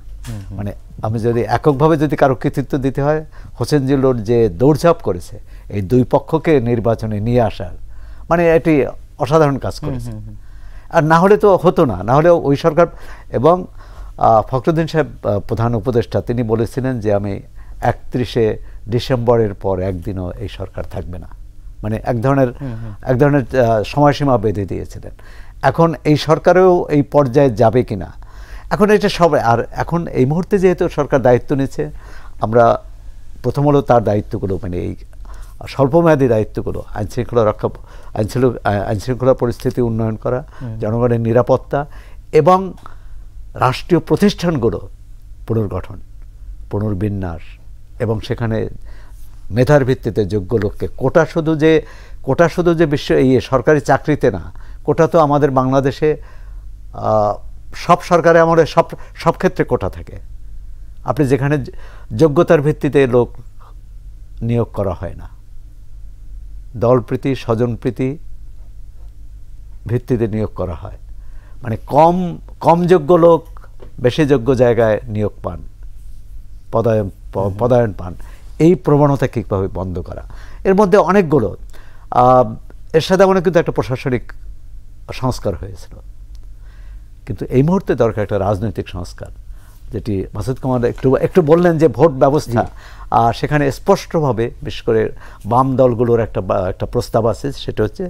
Speaker 3: মানে আমি যদি এককভাবে যদি কারো কৃতিত্ব দিতে হয় হোসেন জিল্লোর যে দৌড়ঝাঁপ করেছে এই দুই পক্ষকে নির্বাচনে নিয়ে আসার মানে এটি অসাধারণ কাজ করেছে আর না হলে তো হতো না না হলে ওই সরকার এবং ফখরুদ্দিন সাহেব প্রধান উপদেষ্টা তিনি বলেছিলেন যে আমি একত্রিশে ডিসেম্বরের পর একদিনও এই সরকার থাকবে না মানে এক ধরনের এক ধরনের সময়সীমা বেঁধে দিয়েছিলেন এখন এই সরকারেও এই পর্যায়ে যাবে কিনা এখন এটা সবাই আর এখন এই মুহূর্তে যেহেতু সরকার দায়িত্ব নিচ্ছে আমরা প্রথম হলো তার দায়িত্বগুলো মানে এই স্বল্পমেয়াদী দায়িত্বগুলো আইনশৃঙ্খলা রক্ষা আইনশৃঙ্খলা আইনশৃঙ্খলা পরিস্থিতি উন্নয়ন করা জনগণের নিরাপত্তা এবং রাষ্ট্রীয় প্রতিষ্ঠানগুলো পুনর্গঠন পুনর্বিন্যাস এবং সেখানে মেধার ভিত্তিতে যোগ্য লোককে কোটা শুধু যে কোটা শুধু যে বিশ্ব এই সরকারি চাকরিতে না কোটা তো আমাদের বাংলাদেশে সব সরকারে আমাদের সব সব ক্ষেত্রে কোটা থাকে আপনি যেখানে যোগ্যতার ভিত্তিতে লোক নিয়োগ করা হয় না দলপ্রীতি স্বজনপ্রীতি ভিত্তিতে নিয়োগ করা হয় মানে কম কম যোগ্য লোক বেশি যোগ্য জায়গায় নিয়োগ পান পদায়ন পদায়ন পান এই প্রবণতা কীভাবে বন্ধ করা এর মধ্যে অনেকগুলো এর সাথে আমাদের কিন্তু একটা প্রশাসনিক সংস্কার হয়েছিল কিন্তু এই মুহূর্তে দরকার একটা রাজনৈতিক সংস্কার যেটি মাসুদ কুমার একটু একটু বললেন যে ভোট ব্যবস্থা আর সেখানে স্পষ্টভাবে বিশেষ করে বাম দলগুলোর একটা একটা প্রস্তাব আছে সেটা হচ্ছে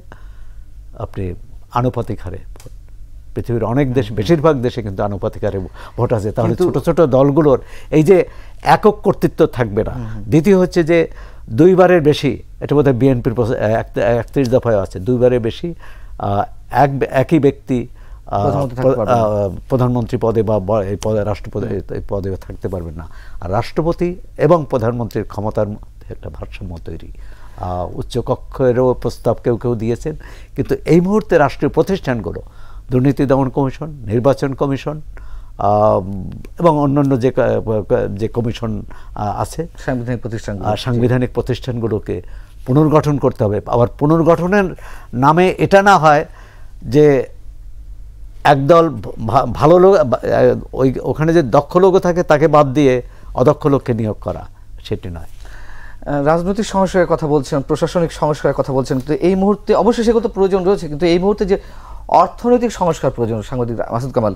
Speaker 3: আপনি আনুপাতিক হারে ভোট পৃথিবীর অনেক দেশ বেশিরভাগ দেশে কিন্তু আনুপাতিক হারে ভোট আছে তাহলে ছোট ছোট দলগুলোর এই যে একক কর্তৃত্ব থাকবে না দ্বিতীয় হচ্ছে যে দুইবারের বেশি এটা বোধহয় বিএনপির একত্রিশ দফায় আছে দুইবারের বেশি এক একই ব্যক্তি প্রধানমন্ত্রী পদে বা এই পদে রাষ্ট্রপতি পদে থাকতে পারবেন না আর রাষ্ট্রপতি এবং প্রধানমন্ত্রীর ক্ষমতার মধ্যে একটা ভারসাম্য তৈরি উচ্চকক্ষেরও প্রস্তাব কেউ কেউ দিয়েছেন কিন্তু এই মুহূর্তে রাষ্ট্রীয় প্রতিষ্ঠানগুলো দুর্নীতি দমন কমিশন নির্বাচন কমিশন এবং অন্যান্য যে যে কমিশন আছে সাংবিধানিক প্রতিষ্ঠান সাংবিধানিক প্রতিষ্ঠানগুলোকে পুনর্গঠন করতে হবে আবার পুনর্গঠনের নামে এটা না হয় যে একদল ভালো লোক ওই ওখানে যে দক্ষ লোকও থাকে তাকে বাদ দিয়ে
Speaker 1: অদক্ষ লোককে নিয়োগ করা সেটি নয় রাজনৈতিক সংস্কারের কথা বলছেন প্রশাসনিক সংস্কারের কথা বলছেন কিন্তু এই মুহূর্তে অবশ্যই সেগুলো প্রয়োজন রয়েছে কিন্তু এই মুহূর্তে যে অর্থনৈতিক সংস্কার প্রয়োজন সাংবাদিক মাসুদ কামাল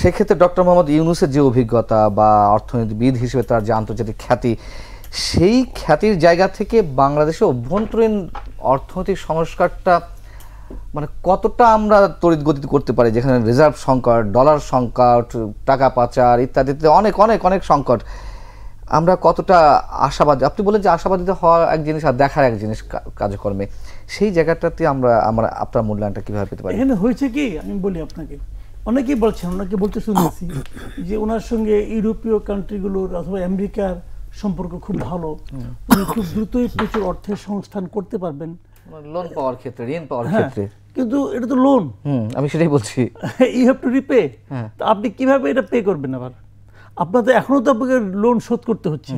Speaker 1: সেক্ষেত্রে ডক্টর মোহাম্মদ ইউনুসের যে অভিজ্ঞতা বা অর্থনীতিবিদ হিসেবে তার যে আন্তর্জাতিক খ্যাতি সেই খ্যাতির জায়গা থেকে বাংলাদেশে অভ্যন্তরীণ অর্থনৈতিক সংস্কারটা মানে কতটা আমরা তড়িৎ গতিতে করতে পারি যেখানে রিজার্ভ সংকট ডলার সংকট টাকা পাচার ইত্যাদিতে অনেক অনেক অনেক সংকট আমরা কতটা আশাবাদী আপনি বলেন যে আশাবাদীতে হওয়া এক জিনিস আর দেখার এক জিনিস কাজকর্মে সেই জায়গাটাতে আমরা আমরা আপনার মূল্যায়নটা কীভাবে পেতে পারি
Speaker 2: এখানে হয়েছে কি আমি বলি আপনাকে অনেকেই বলছেন ওনাকে বলতে শুনেছি যে ওনার সঙ্গে ইউরোপীয় কান্ট্রিগুলোর অথবা আমেরিকার সম্পর্ক খুব ভালো উনি খুব দ্রুতই প্রচুর অর্থের সংস্থান করতে পারবেন লোন পাওয়ার ক্ষেত্রে ঋণ পাওয়ার হ্যাঁ, ক্ষেত্রে কিন্তু এটা তো লোন
Speaker 1: হুম আমি সেটাই বলছি
Speaker 2: ইউ হ্যাভ টু রিপে তো আপনি কিভাবে এটা পে করবেন আবার আপনার তো এখনও তো আপনাকে লোন শোধ করতে হচ্ছে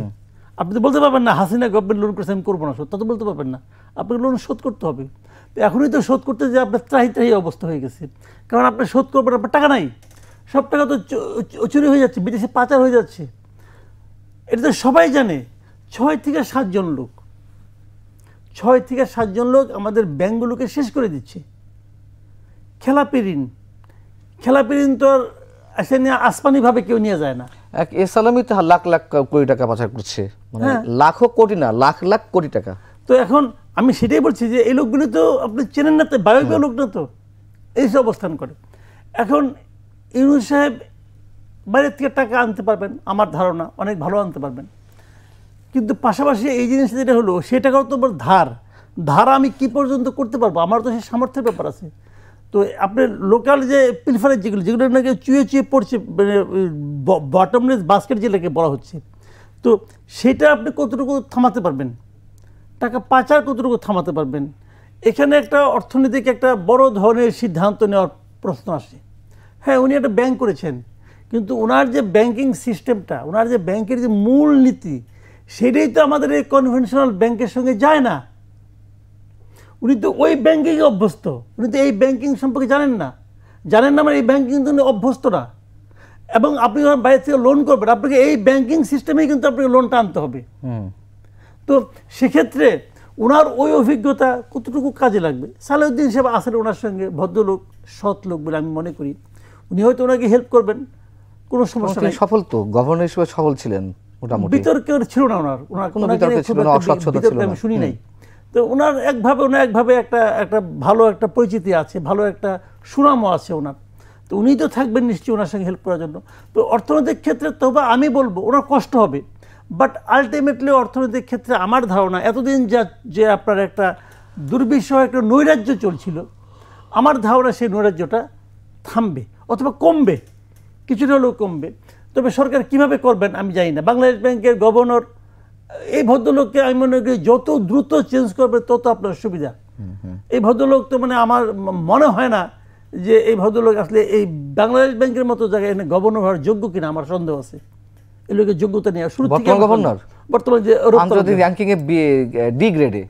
Speaker 2: আপনি তো বলতে পারবেন না হাসিনা গভর্নমেন্ট লোন করছে আমি করবো না শোধ তা তো বলতে পারবেন না আপনাকে লোন শোধ করতে হবে তো এখনই তো শোধ করতে যে আপনার ত্রাহি ত্রাহি অবস্থা হয়ে গেছে কারণ আপনার শোধ করবেন আপনার টাকা নাই সব টাকা তো চুরি হয়ে যাচ্ছে বিদেশে পাচার হয়ে যাচ্ছে এটা তো সবাই জানে ছয় থেকে সাতজন লোক ছয় থেকে সাতজন লোক আমাদের ব্যাংকগুলোকে শেষ করে দিচ্ছে খেলাপি ঋণ খেলাপি ঋণ তো আসে নিয়ে আসমানিভাবে কেউ নিয়ে যায় না এক এসালামি তো লাখ লাখ কোটি টাকা পাচার করছে মানে হ্যাঁ। লাখো কোটি না লাখ লাখ কোটি টাকা তো এখন আমি সেটাই বলছি যে এই লোকগুলো তো আপনি চেনেন না তো বায়োগ্য লোক না তো এই সব অবস্থান করে এখন ইউনুস সাহেব বাইরের থেকে টাকা আনতে পারবেন আমার ধারণা অনেক ভালো আনতে পারবেন কিন্তু পাশাপাশি এই জিনিস যেটা হলো সেটাকেও তো ধার ধার আমি কি পর্যন্ত করতে পারবো আমার তো সে সামর্থ্যের ব্যাপার আছে তো আপনার লোকাল যে পিলফারের যেগুলো যেগুলো নাকি চুয়ে চুয়ে পড়ছে মানে বটমলেস বাস্কেট যেটাকে বলা হচ্ছে তো সেটা আপনি কতটুকু থামাতে পারবেন টাকা পাচার কতটুকু থামাতে পারবেন এখানে একটা অর্থনৈতিক একটা বড় ধরনের সিদ্ধান্ত নেওয়ার প্রশ্ন আসে হ্যাঁ উনি একটা ব্যাংক করেছেন কিন্তু ওনার যে ব্যাংকিং সিস্টেমটা ওনার যে ব্যাংকের যে মূল নীতি সেটাই তো আমাদের এই কনভেনশনাল ব্যাংকের সঙ্গে যায় না উনি তো ওই ব্যাংকিংয়ে অভ্যস্ত উনি তো এই ব্যাংকিং সম্পর্কে জানেন না জানেন না মানে এই ব্যাংকিং তো উনি অভ্যস্ত না এবং আপনি যখন বাইরে থেকে লোন করবেন আপনাকে এই ব্যাংকিং সিস্টেমেই কিন্তু আপনাকে লোনটা আনতে হবে তো সেক্ষেত্রে ওনার ওই অভিজ্ঞতা কতটুকু কাজে লাগবে সালেউদ্দিন সাহেব আসলে ওনার সঙ্গে ভদ্রলোক সৎ লোক বলে আমি মনে করি উনি হয়তো ওনাকে হেল্প করবেন কোনো সমস্যা নেই
Speaker 1: সফল তো গভর্নর হিসেবে সফল ছিলেন বিতর্কের
Speaker 2: ছিল না ওনার ওনার কোনো ছিল না অস্বচ্ছতা ছিল আমি শুনি নাই তো ওনার একভাবে ওনার একভাবে একটা একটা ভালো একটা পরিচিতি আছে ভালো একটা সুনামও আছে ওনার তো উনি তো থাকবেন নিশ্চয়ই ওনার সঙ্গে হেল্প করার জন্য তো অর্থনৈতিক ক্ষেত্রে তবে আমি বলবো ওনার কষ্ট হবে বাট আলটিমেটলি অর্থনৈতিক ক্ষেত্রে আমার ধারণা এতদিন যা যে আপনার একটা দুর্বিষহ একটা নৈরাজ্য চলছিল আমার ধারণা সেই নৈরাজ্যটা থামবে অথবা কমবে কিছুটা হলেও কমবে তবে সরকার কিভাবে করবেন আমি জানি না বাংলাদেশ ব্যাংকের গভর্নর এই ভদ্রলোককে আমি মনে করি যত দ্রুত চেঞ্জ করবে তত আপনার সুবিধা এই ভদ্রলোক তো মানে আমার মনে হয় না যে এই ভদ্রলোক আসলে এই বাংলাদেশ ব্যাংকের মতো জায়গায় এনে গভর্নর হওয়ার যোগ্য কিনা আমার সন্দেহ আছে এই লোকের যোগ্যতা নিয়ে শুরু থেকে গভর্নর বর্তমানে যে র্যাঙ্কিং এ ডি গ্রেডে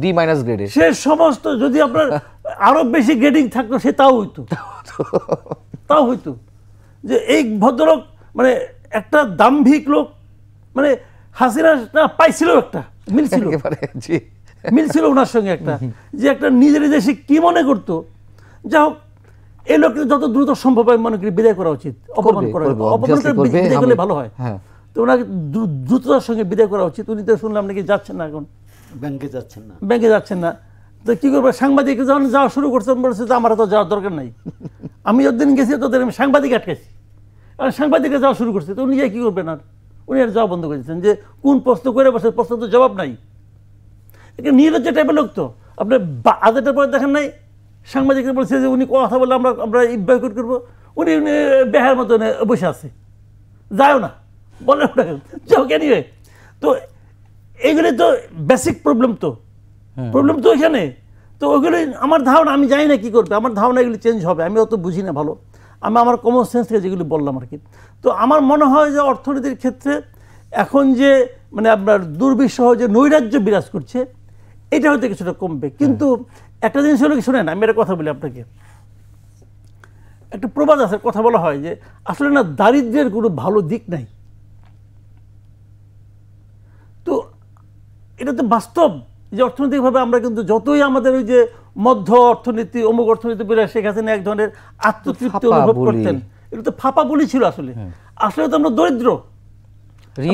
Speaker 2: ডি মাইনাস গ্রেডে সে সমস্ত যদি আপনার আরো বেশি গ্রেডিং থাকতো সে তাও হইতো তাও হইতো যে এই ভদ্রলোক মানে একটা দাম্ভিক লোক মানে হাসিনা না পাইছিল একটা মিলছিল মিলছিল ওনার সঙ্গে একটা যে একটা নিজের দেশে কি মনে করত যা হোক এই লোককে যত দ্রুত সম্ভব হয় মনে করি বিদায় করা উচিত অপমান করা অপমান করে বিদায় করলে ভালো হয় হ্যাঁ। তো ওনাকে দ্রুততার সঙ্গে বিদায় করা উচিত উনি তো শুনলাম নাকি যাচ্ছেন না এখন ব্যাংকে যাচ্ছেন না ব্যাংকে যাচ্ছেন না তো কী করবো সাংবাদিক যখন যাওয়া শুরু করছেন বলেছে যে আমার তো যাওয়ার দরকার নাই আমি যতদিন গেছি ততদিন আমি সাংবাদিক আটকেছি আর সাংবাদিকরা যাওয়া শুরু করছে তো উনি যাই কী করবেন আর উনি আর যাওয়া বন্ধ করে দিচ্ছেন যে কোন প্রশ্ন করে বসে প্রশ্ন তো জবাব নাই একটা নির্লজ্জ টাইপের লোক তো আপনার আদাটার পরে দেখেন নাই সাংবাদিকরা বলছে যে উনি কথা বলে আমরা আমরা বয়কট করবো উনি উনি বেহার মতন বসে আছে যায়ও না বলে ওটা যাও কেন তো এইগুলি তো বেসিক প্রবলেম তো প্রবলেম হ্যাঁ। তো এখানে তো ওইগুলি আমার ধারণা আমি জানি না কী করবে আমার ধারণা এগুলি চেঞ্জ হবে আমি অত বুঝি না ভালো আমি আমার কমন সেন্স থেকে যেগুলি বললাম আর কি তো আমার মনে হয় যে অর্থনীতির ক্ষেত্রে এখন যে মানে আপনার দুর্বিষহ যে নৈরাজ্য বিরাজ করছে এটা হয়তো কিছুটা কমবে হ্যাঁ। কিন্তু একটা জিনিস হলো কি শোনেন আমি একটা কথা বলি আপনাকে একটা প্রবাদ আছে কথা বলা হয় যে আসলে না দারিদ্রের কোনো ভালো দিক নাই তো এটা তো বাস্তব যে অর্থনৈতিকভাবে আমরা কিন্তু যতই আমাদের ওই যে মধ্য অর্থনীতি অমুক অর্থনীতি বলে শেখ হাসিনা এক ধরনের আত্মতৃপ্তি অনুভব করতেন এটা তো ফাঁপা বলি ছিল আসলে হ্যাঁ। আসলে তো আমরা দরিদ্র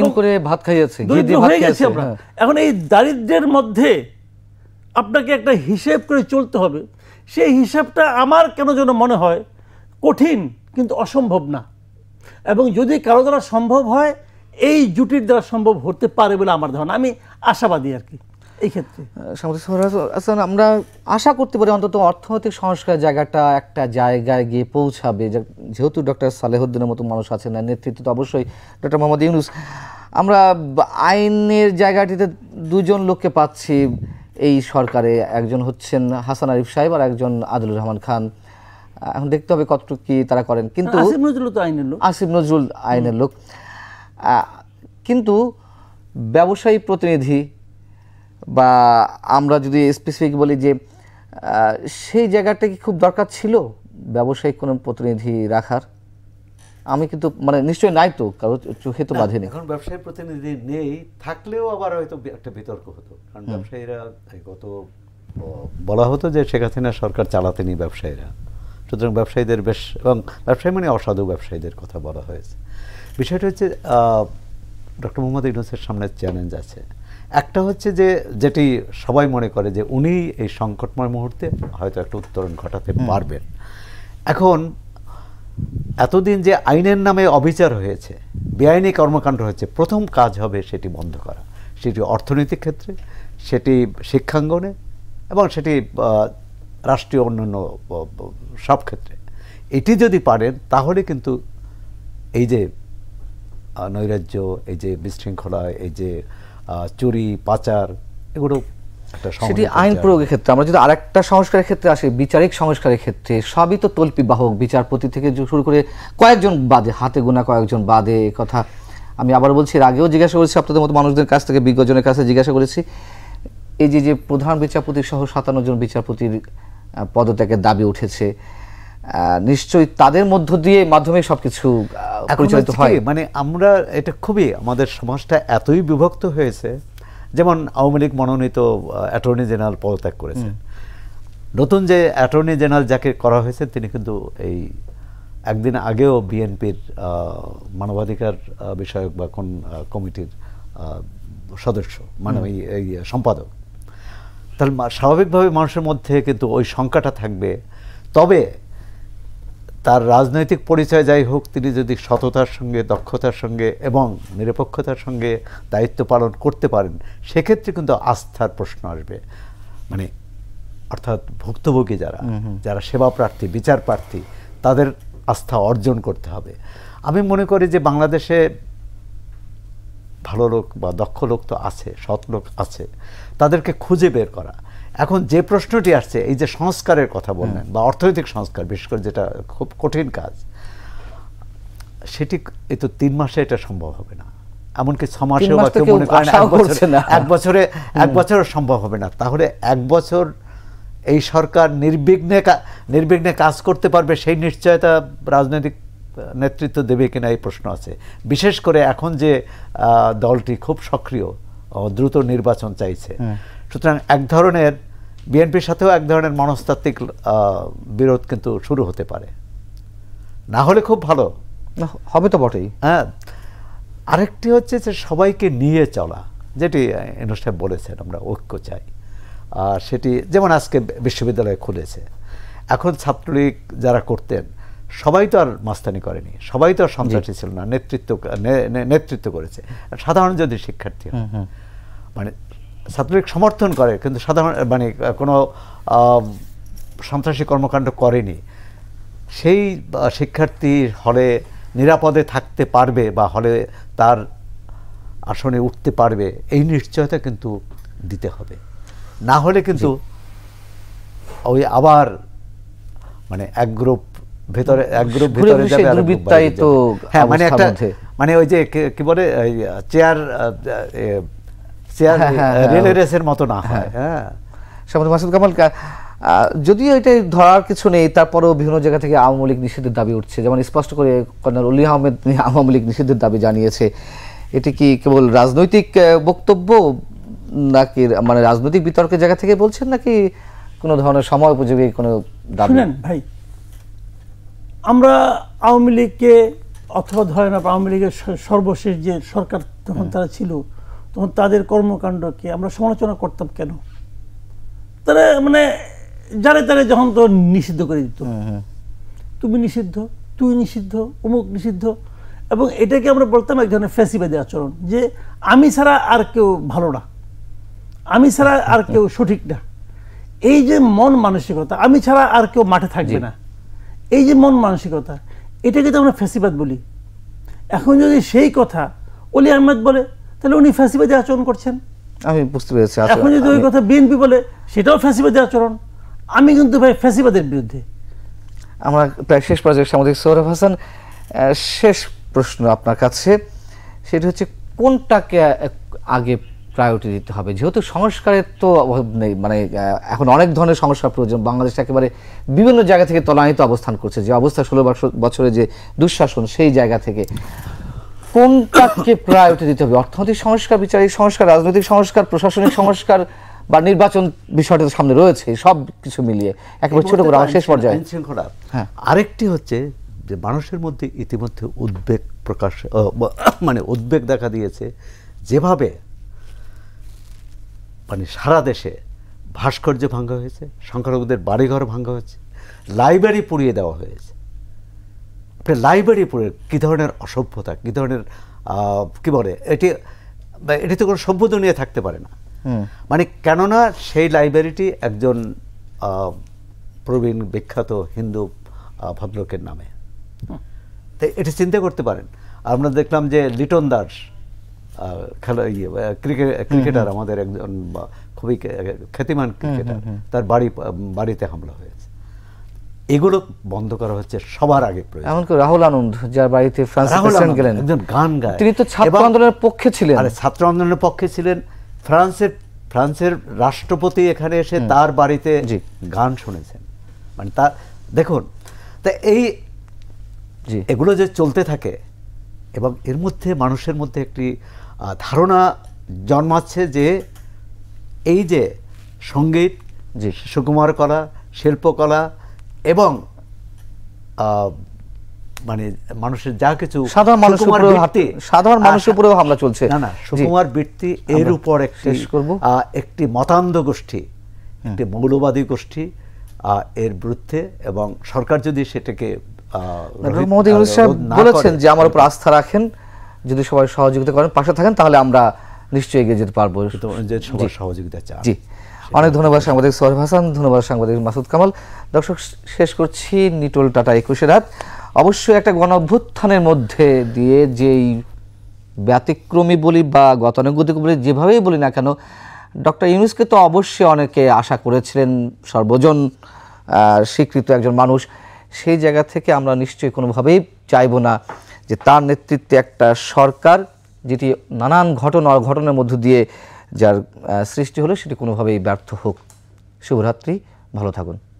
Speaker 2: ঋণ
Speaker 1: করে ভাত খাইয়াছি দরিদ্র হয়ে গেছি আমরা হ্যাঁ।
Speaker 2: এখন এই দারিদ্রের মধ্যে আপনাকে একটা হিসেব করে চলতে হবে সেই হিসাবটা আমার কেন যেন মনে হয় কঠিন কিন্তু অসম্ভব না এবং যদি কারো দ্বারা সম্ভব হয় এই জুটির দ্বারা সম্ভব হতে পারে বলে আমার ধারণা আমি আশাবাদী আর কি এই ক্ষেত্রে সামুদ্রিক
Speaker 1: সফর আমরা আশা করতে পারি অন্তত অর্থনৈতিক সংস্কার জায়গাটা একটা জায়গায় গিয়ে পৌঁছাবে যেহেতু ডক্টর সালেহুদ্দিনের মতো মানুষ আছেন নেতৃত্ব তো অবশ্যই ডক্টর মোহাম্মদ ইউনুস আমরা আইনের জায়গাটিতে দুজন লোককে পাচ্ছি এই সরকারে একজন হচ্ছেন হাসান আরিফ সাহেব আর একজন আদুল রহমান খান এখন দেখতে হবে কতটুকু কি তারা করেন কিন্তু আসিফ নজরুল আইনের লোক আসিফ নজরুল আইনের লোক কিন্তু ব্যবসায়ী প্রতিনিধি বা আমরা যদি স্পেসিফিক বলি যে সেই জায়গাটা কি খুব দরকার ছিল ব্যবসায়িক কোনো প্রতিনিধি রাখার আমি কিন্তু মানে নিশ্চয়ই নাই তো কারো চোখে তো বাঁধেনি এখন
Speaker 3: ব্যবসায়ী প্রতিনিধি নেই থাকলেও আবার হয়তো একটা বিতর্ক হতো কারণ ব্যবসায়ীরা গত বলা হতো যে শেখ হাসিনা সরকার চালাতেনি ব্যবসায়ীরা সুতরাং ব্যবসায়ীদের বেশ এবং ব্যবসায়ী মানে অসাধু ব্যবসায়ীদের কথা বলা হয়েছে বিষয়টা হচ্ছে ডক্টর মোহাম্মদ ইউনুসের সামনে চ্যালেঞ্জ আছে একটা হচ্ছে যে যেটি সবাই মনে করে যে উনি এই সংকটময় মুহূর্তে হয়তো একটা উত্তরণ ঘটাতে পারবেন এখন এতদিন যে আইনের নামে অবিচার হয়েছে বেআইনি কর্মকাণ্ড হয়েছে প্রথম কাজ হবে সেটি বন্ধ করা সেটি অর্থনৈতিক ক্ষেত্রে সেটি শিক্ষাঙ্গনে এবং সেটি রাষ্ট্রীয় অন্যান্য সব ক্ষেত্রে এটি যদি পারেন তাহলে কিন্তু এই যে নৈরাজ্য এই
Speaker 1: যে বিশৃঙ্খলা এই যে চুরি পাচার এগুলো সেটি আইন প্রয়োগের ক্ষেত্রে আমরা যদি আরেকটা সংস্কারের ক্ষেত্রে আসি বিচারিক সংস্কারের ক্ষেত্রে সবই তো তল্পি বাহক বিচারপতি থেকে শুরু করে কয়েকজন বাদে হাতে গোনা কয়েকজন বাদে কথা আমি আবার বলছি এর আগেও জিজ্ঞাসা করেছি আপনাদের মতো মানুষদের কাছ থেকে বিজ্ঞজনের কাছে জিজ্ঞাসা করেছি এই যে যে প্রধান বিচারপতি সহ সাতান্ন জন বিচারপতির পদত্যাগের দাবি উঠেছে নিশ্চয়ই তাদের মধ্য দিয়ে মাধ্যমে সবকিছু পরিচালিত হয় মানে আমরা এটা খুবই আমাদের
Speaker 3: সমাজটা এতই বিভক্ত হয়েছে যেমন আওয়ামী লীগ মনোনীত অ্যাটর্নি জেনারেল পদত্যাগ করেছেন নতুন যে অ্যাটর্নি জেনারেল যাকে করা হয়েছে তিনি কিন্তু এই একদিন আগেও বিএনপির মানবাধিকার বিষয়ক বা কোন কমিটির সদস্য মানে এই সম্পাদক তাহলে স্বাভাবিকভাবে মানুষের মধ্যে কিন্তু ওই সংখ্যাটা থাকবে তবে তার রাজনৈতিক পরিচয় যাই হোক তিনি যদি সততার সঙ্গে দক্ষতার সঙ্গে এবং নিরপেক্ষতার সঙ্গে দায়িত্ব পালন করতে পারেন সেক্ষেত্রে কিন্তু আস্থার প্রশ্ন আসবে মানে অর্থাৎ ভুক্তভোগী যারা যারা সেবা প্রার্থী বিচার প্রার্থী তাদের আস্থা অর্জন করতে হবে আমি মনে করি যে বাংলাদেশে ভালো লোক বা দক্ষ লোক তো আছে সৎ লোক আছে তাদেরকে খুঁজে বের করা এখন যে প্রশ্নটি আসছে এই যে সংস্কারের কথা বললেন বা অর্থনৈতিক সংস্কার বিশেষ করে যেটা খুব কঠিন কাজ সেটি এই তো তিন মাসে এটা সম্ভব হবে না এমনকি ছ মাসে বা কেউ মনে করেন এক বছরে এক বছরে সম্ভব হবে না তাহলে এক বছর এই সরকার নির্বিঘ্নে নির্বিঘ্নে কাজ করতে পারবে সেই নিশ্চয়তা রাজনৈতিক নেতৃত্ব দেবে কিনা এই প্রশ্ন আছে বিশেষ করে এখন যে দলটি খুব সক্রিয় দ্রুত নির্বাচন চাইছে সুতরাং এক ধরনের বিএনপির সাথেও এক ধরনের মনস্তাত্ত্বিক বিরোধ কিন্তু শুরু হতে পারে না হলে খুব ভালো হবে তো বটেই হ্যাঁ আরেকটি হচ্ছে যে সবাইকে নিয়ে চলা যেটি সাহেব বলেছেন আমরা ঐক্য চাই আর সেটি যেমন আজকে বিশ্ববিদ্যালয়ে খুলেছে এখন ছাত্রলীগ যারা করতেন সবাই তো আর মাস্তানি করেনি সবাই তো আর সন্ত্রাসী ছিল না নেতৃত্ব নেতৃত্ব করেছে সাধারণ যদি শিক্ষার্থী মানে ছাত্রলীগ সমর্থন করে কিন্তু সাধারণ মানে কোনো সন্ত্রাসী কর্মকাণ্ড করেনি সেই শিক্ষার্থী হলে নিরাপদে থাকতে পারবে বা হলে তার আসনে উঠতে পারবে এই নিশ্চয়তা কিন্তু দিতে হবে না হলে কিন্তু ওই আবার মানে এক গ্রুপ ভেতরে এক গ্রুপ ভেতরে যাবে হ্যাঁ মানে একটা মানে ওই যে কি বলে চেয়ার
Speaker 1: চেয়ার হ্যাঁ, হ্যাঁ, হ্যাঁ। রেসের মতো না হয় হ্যাঁ মাসুদ কামাল যদিও এটা ধরার কিছু নেই তারপরেও বিভিন্ন জায়গা থেকে আওয়ামী লীগ নিষিদ্ধের দাবি উঠছে যেমন স্পষ্ট করে কর্নেল অলি আহমেদ আওয়ামী লীগ নিষিদ্ধের দাবি জানিয়েছে এটি কি কেবল রাজনৈতিক বক্তব্য নাকি মানে রাজনৈতিক বিতর্কের জায়গা থেকে বলছেন নাকি কোনো ধরনের সময় উপযোগী কোনো দাবি
Speaker 2: ভাই আমরা আওয়ামী লীগকে অথবা ধরেন আওয়ামী লীগের সর্বশেষ যে সরকার তখন তারা ছিল তখন তাদের কর্মকাণ্ডকে আমরা সমালোচনা করতাম কেন তারা মানে যারে তারে যখন তো নিষিদ্ধ করে দিত হ্যাঁ, হ্যাঁ। তুমি নিষিদ্ধ তুই নিষিদ্ধ অমুক নিষিদ্ধ এবং এটাকে আমরা বলতাম এক ধরনের ফ্যাসিবাদী আচরণ যে আমি ছাড়া আর কেউ ভালো না আমি ছাড়া আর আচ্ছা। কেউ সঠিক না এই যে মন মানসিকতা আমি ছাড়া আর কেউ মাঠে থাকবে না এই যে মন মানসিকতা এটাকে তো আমরা ফ্যাসিবাদ বলি এখন যদি সেই কথা অলি আহমেদ বলে তাহলে উনি ফ্যাসিবাদী আচরণ করছেন
Speaker 1: আমি বুঝতে পেরেছি আচ্ছা, এখন যদি ওই কথা
Speaker 2: বিএনপি বলে সেটাও ফ্যাসিবাদী আচরণ আমি কিন্তু ভাই ফ্যাসিবাদের বিরুদ্ধে
Speaker 1: আমরা প্রায় শেষ পর্যায়ে সামাজিক সৌরভ হাসান শেষ প্রশ্ন আপনার কাছে সেটি হচ্ছে কোনটাকে আগে প্রায়োরিটি দিতে হবে যেহেতু সংস্কারের তো মানে এখন অনেক ধরনের সংস্কার প্রয়োজন বাংলাদেশ একেবারে বিভিন্ন জায়গা থেকে তলানিত অবস্থান করছে যে অবস্থা ষোলো বছরে যে দুঃশাসন সেই জায়গা থেকে কোনটাকে প্রায়োরিটি দিতে হবে অর্থনৈতিক সংস্কার বিচারিক সংস্কার রাজনৈতিক সংস্কার প্রশাসনিক সংস্কার বা নির্বাচন বিষয়টা সামনে রয়েছে সব কিছু মিলিয়ে একেবারে ছোট করে শেষ পর্যায়ে শৃঙ্খলা হ্যাঁ। আরেকটি হচ্ছে
Speaker 3: যে মানুষের মধ্যে ইতিমধ্যে উদ্বেগ প্রকাশ মানে উদ্বেগ দেখা দিয়েছে যেভাবে মানে সারা দেশে ভাস্কর্য ভাঙ্গা হয়েছে সংখ্যালঘুদের বাড়িঘর ভাঙ্গা হয়েছে লাইব্রেরি পুড়িয়ে দেওয়া হয়েছে একটা লাইব্রেরি পড়ে কী ধরনের অসভ্যতা কী ধরনের কি বলে এটি এটি তো কোনো সভ্যতা নিয়ে থাকতে পারে না মানে কেননা সেই লাইব্রেরিটি একজন প্রবীণ বিখ্যাত হিন্দু ভদ্রকের নামে তো এটি চিন্তা করতে পারেন আমরা দেখলাম যে লিটন দাস খেলা ইয়ে ক্রিকেট ক্রিকেটার আমাদের একজন খুবই খ্যাতিমান ক্রিকেটার তার বাড়ি বাড়িতে হামলা হয়েছে এগুলো বন্ধ করা হচ্ছে সবার আগে কি
Speaker 1: রাহুল আনন্দ যার বাড়িতে ফ্রান্সিস গেলেন একজন গান গায় তিনি তো ছাত্র আন্দোলনের পক্ষে
Speaker 3: ছিলেন আরে ছাত্র আন্দোলনের পক্ষে ছিলেন ফ্রান্সের ফ্রান্সের রাষ্ট্রপতি এখানে এসে তার বাড়িতে গান শুনেছেন মানে তা দেখুন তা এই এগুলো যে চলতে থাকে এবং এর মধ্যে মানুষের মধ্যে একটি ধারণা জন্মাচ্ছে যে এই যে সঙ্গীত যে শিশুকুমার কলা শিল্পকলা এবং মানে মানুষের যা কিছু সাধারণ মানুষের উপরে সাধারণ মানুষের উপরেও হামলা চলছে না না সুকুমার বৃত্তি এর উপর একটি করব একটি মতান্ধ গোষ্ঠী একটি মৌলবাদী গোষ্ঠী এর বিরুদ্ধে এবং সরকার যদি সেটাকে বলেছেন যে আমার
Speaker 1: উপর আস্থা রাখেন যদি সবাই সহযোগিতা করেন পাশে থাকেন তাহলে আমরা নিশ্চয়ই এগিয়ে যেতে পারবো সবার সহযোগিতা চাই অনেক ধন্যবাদ সাংবাদিক সোহার হাসান ধন্যবাদ সাংবাদিক মাসুদ কামাল দর্শক শেষ করছি নিটোল টাটা একুশে রাত অবশ্যই একটা গণ অভ্যুত্থানের মধ্যে দিয়ে যেই ব্যতিক্রমী বলি বা গতানুগতিক বলি যেভাবেই বলি না কেন ডক্টর ইউনুসকে তো অবশ্যই অনেকে আশা করেছিলেন সর্বজন স্বীকৃত একজন মানুষ সেই জায়গা থেকে আমরা নিশ্চয়ই কোনোভাবেই চাইব না যে তার নেতৃত্বে একটা সরকার যেটি নানান ঘটনা ঘটনার মধ্য দিয়ে যার সৃষ্টি হলো সেটি কোনোভাবেই ব্যর্থ হোক শুভরাত্রি ভালো থাকুন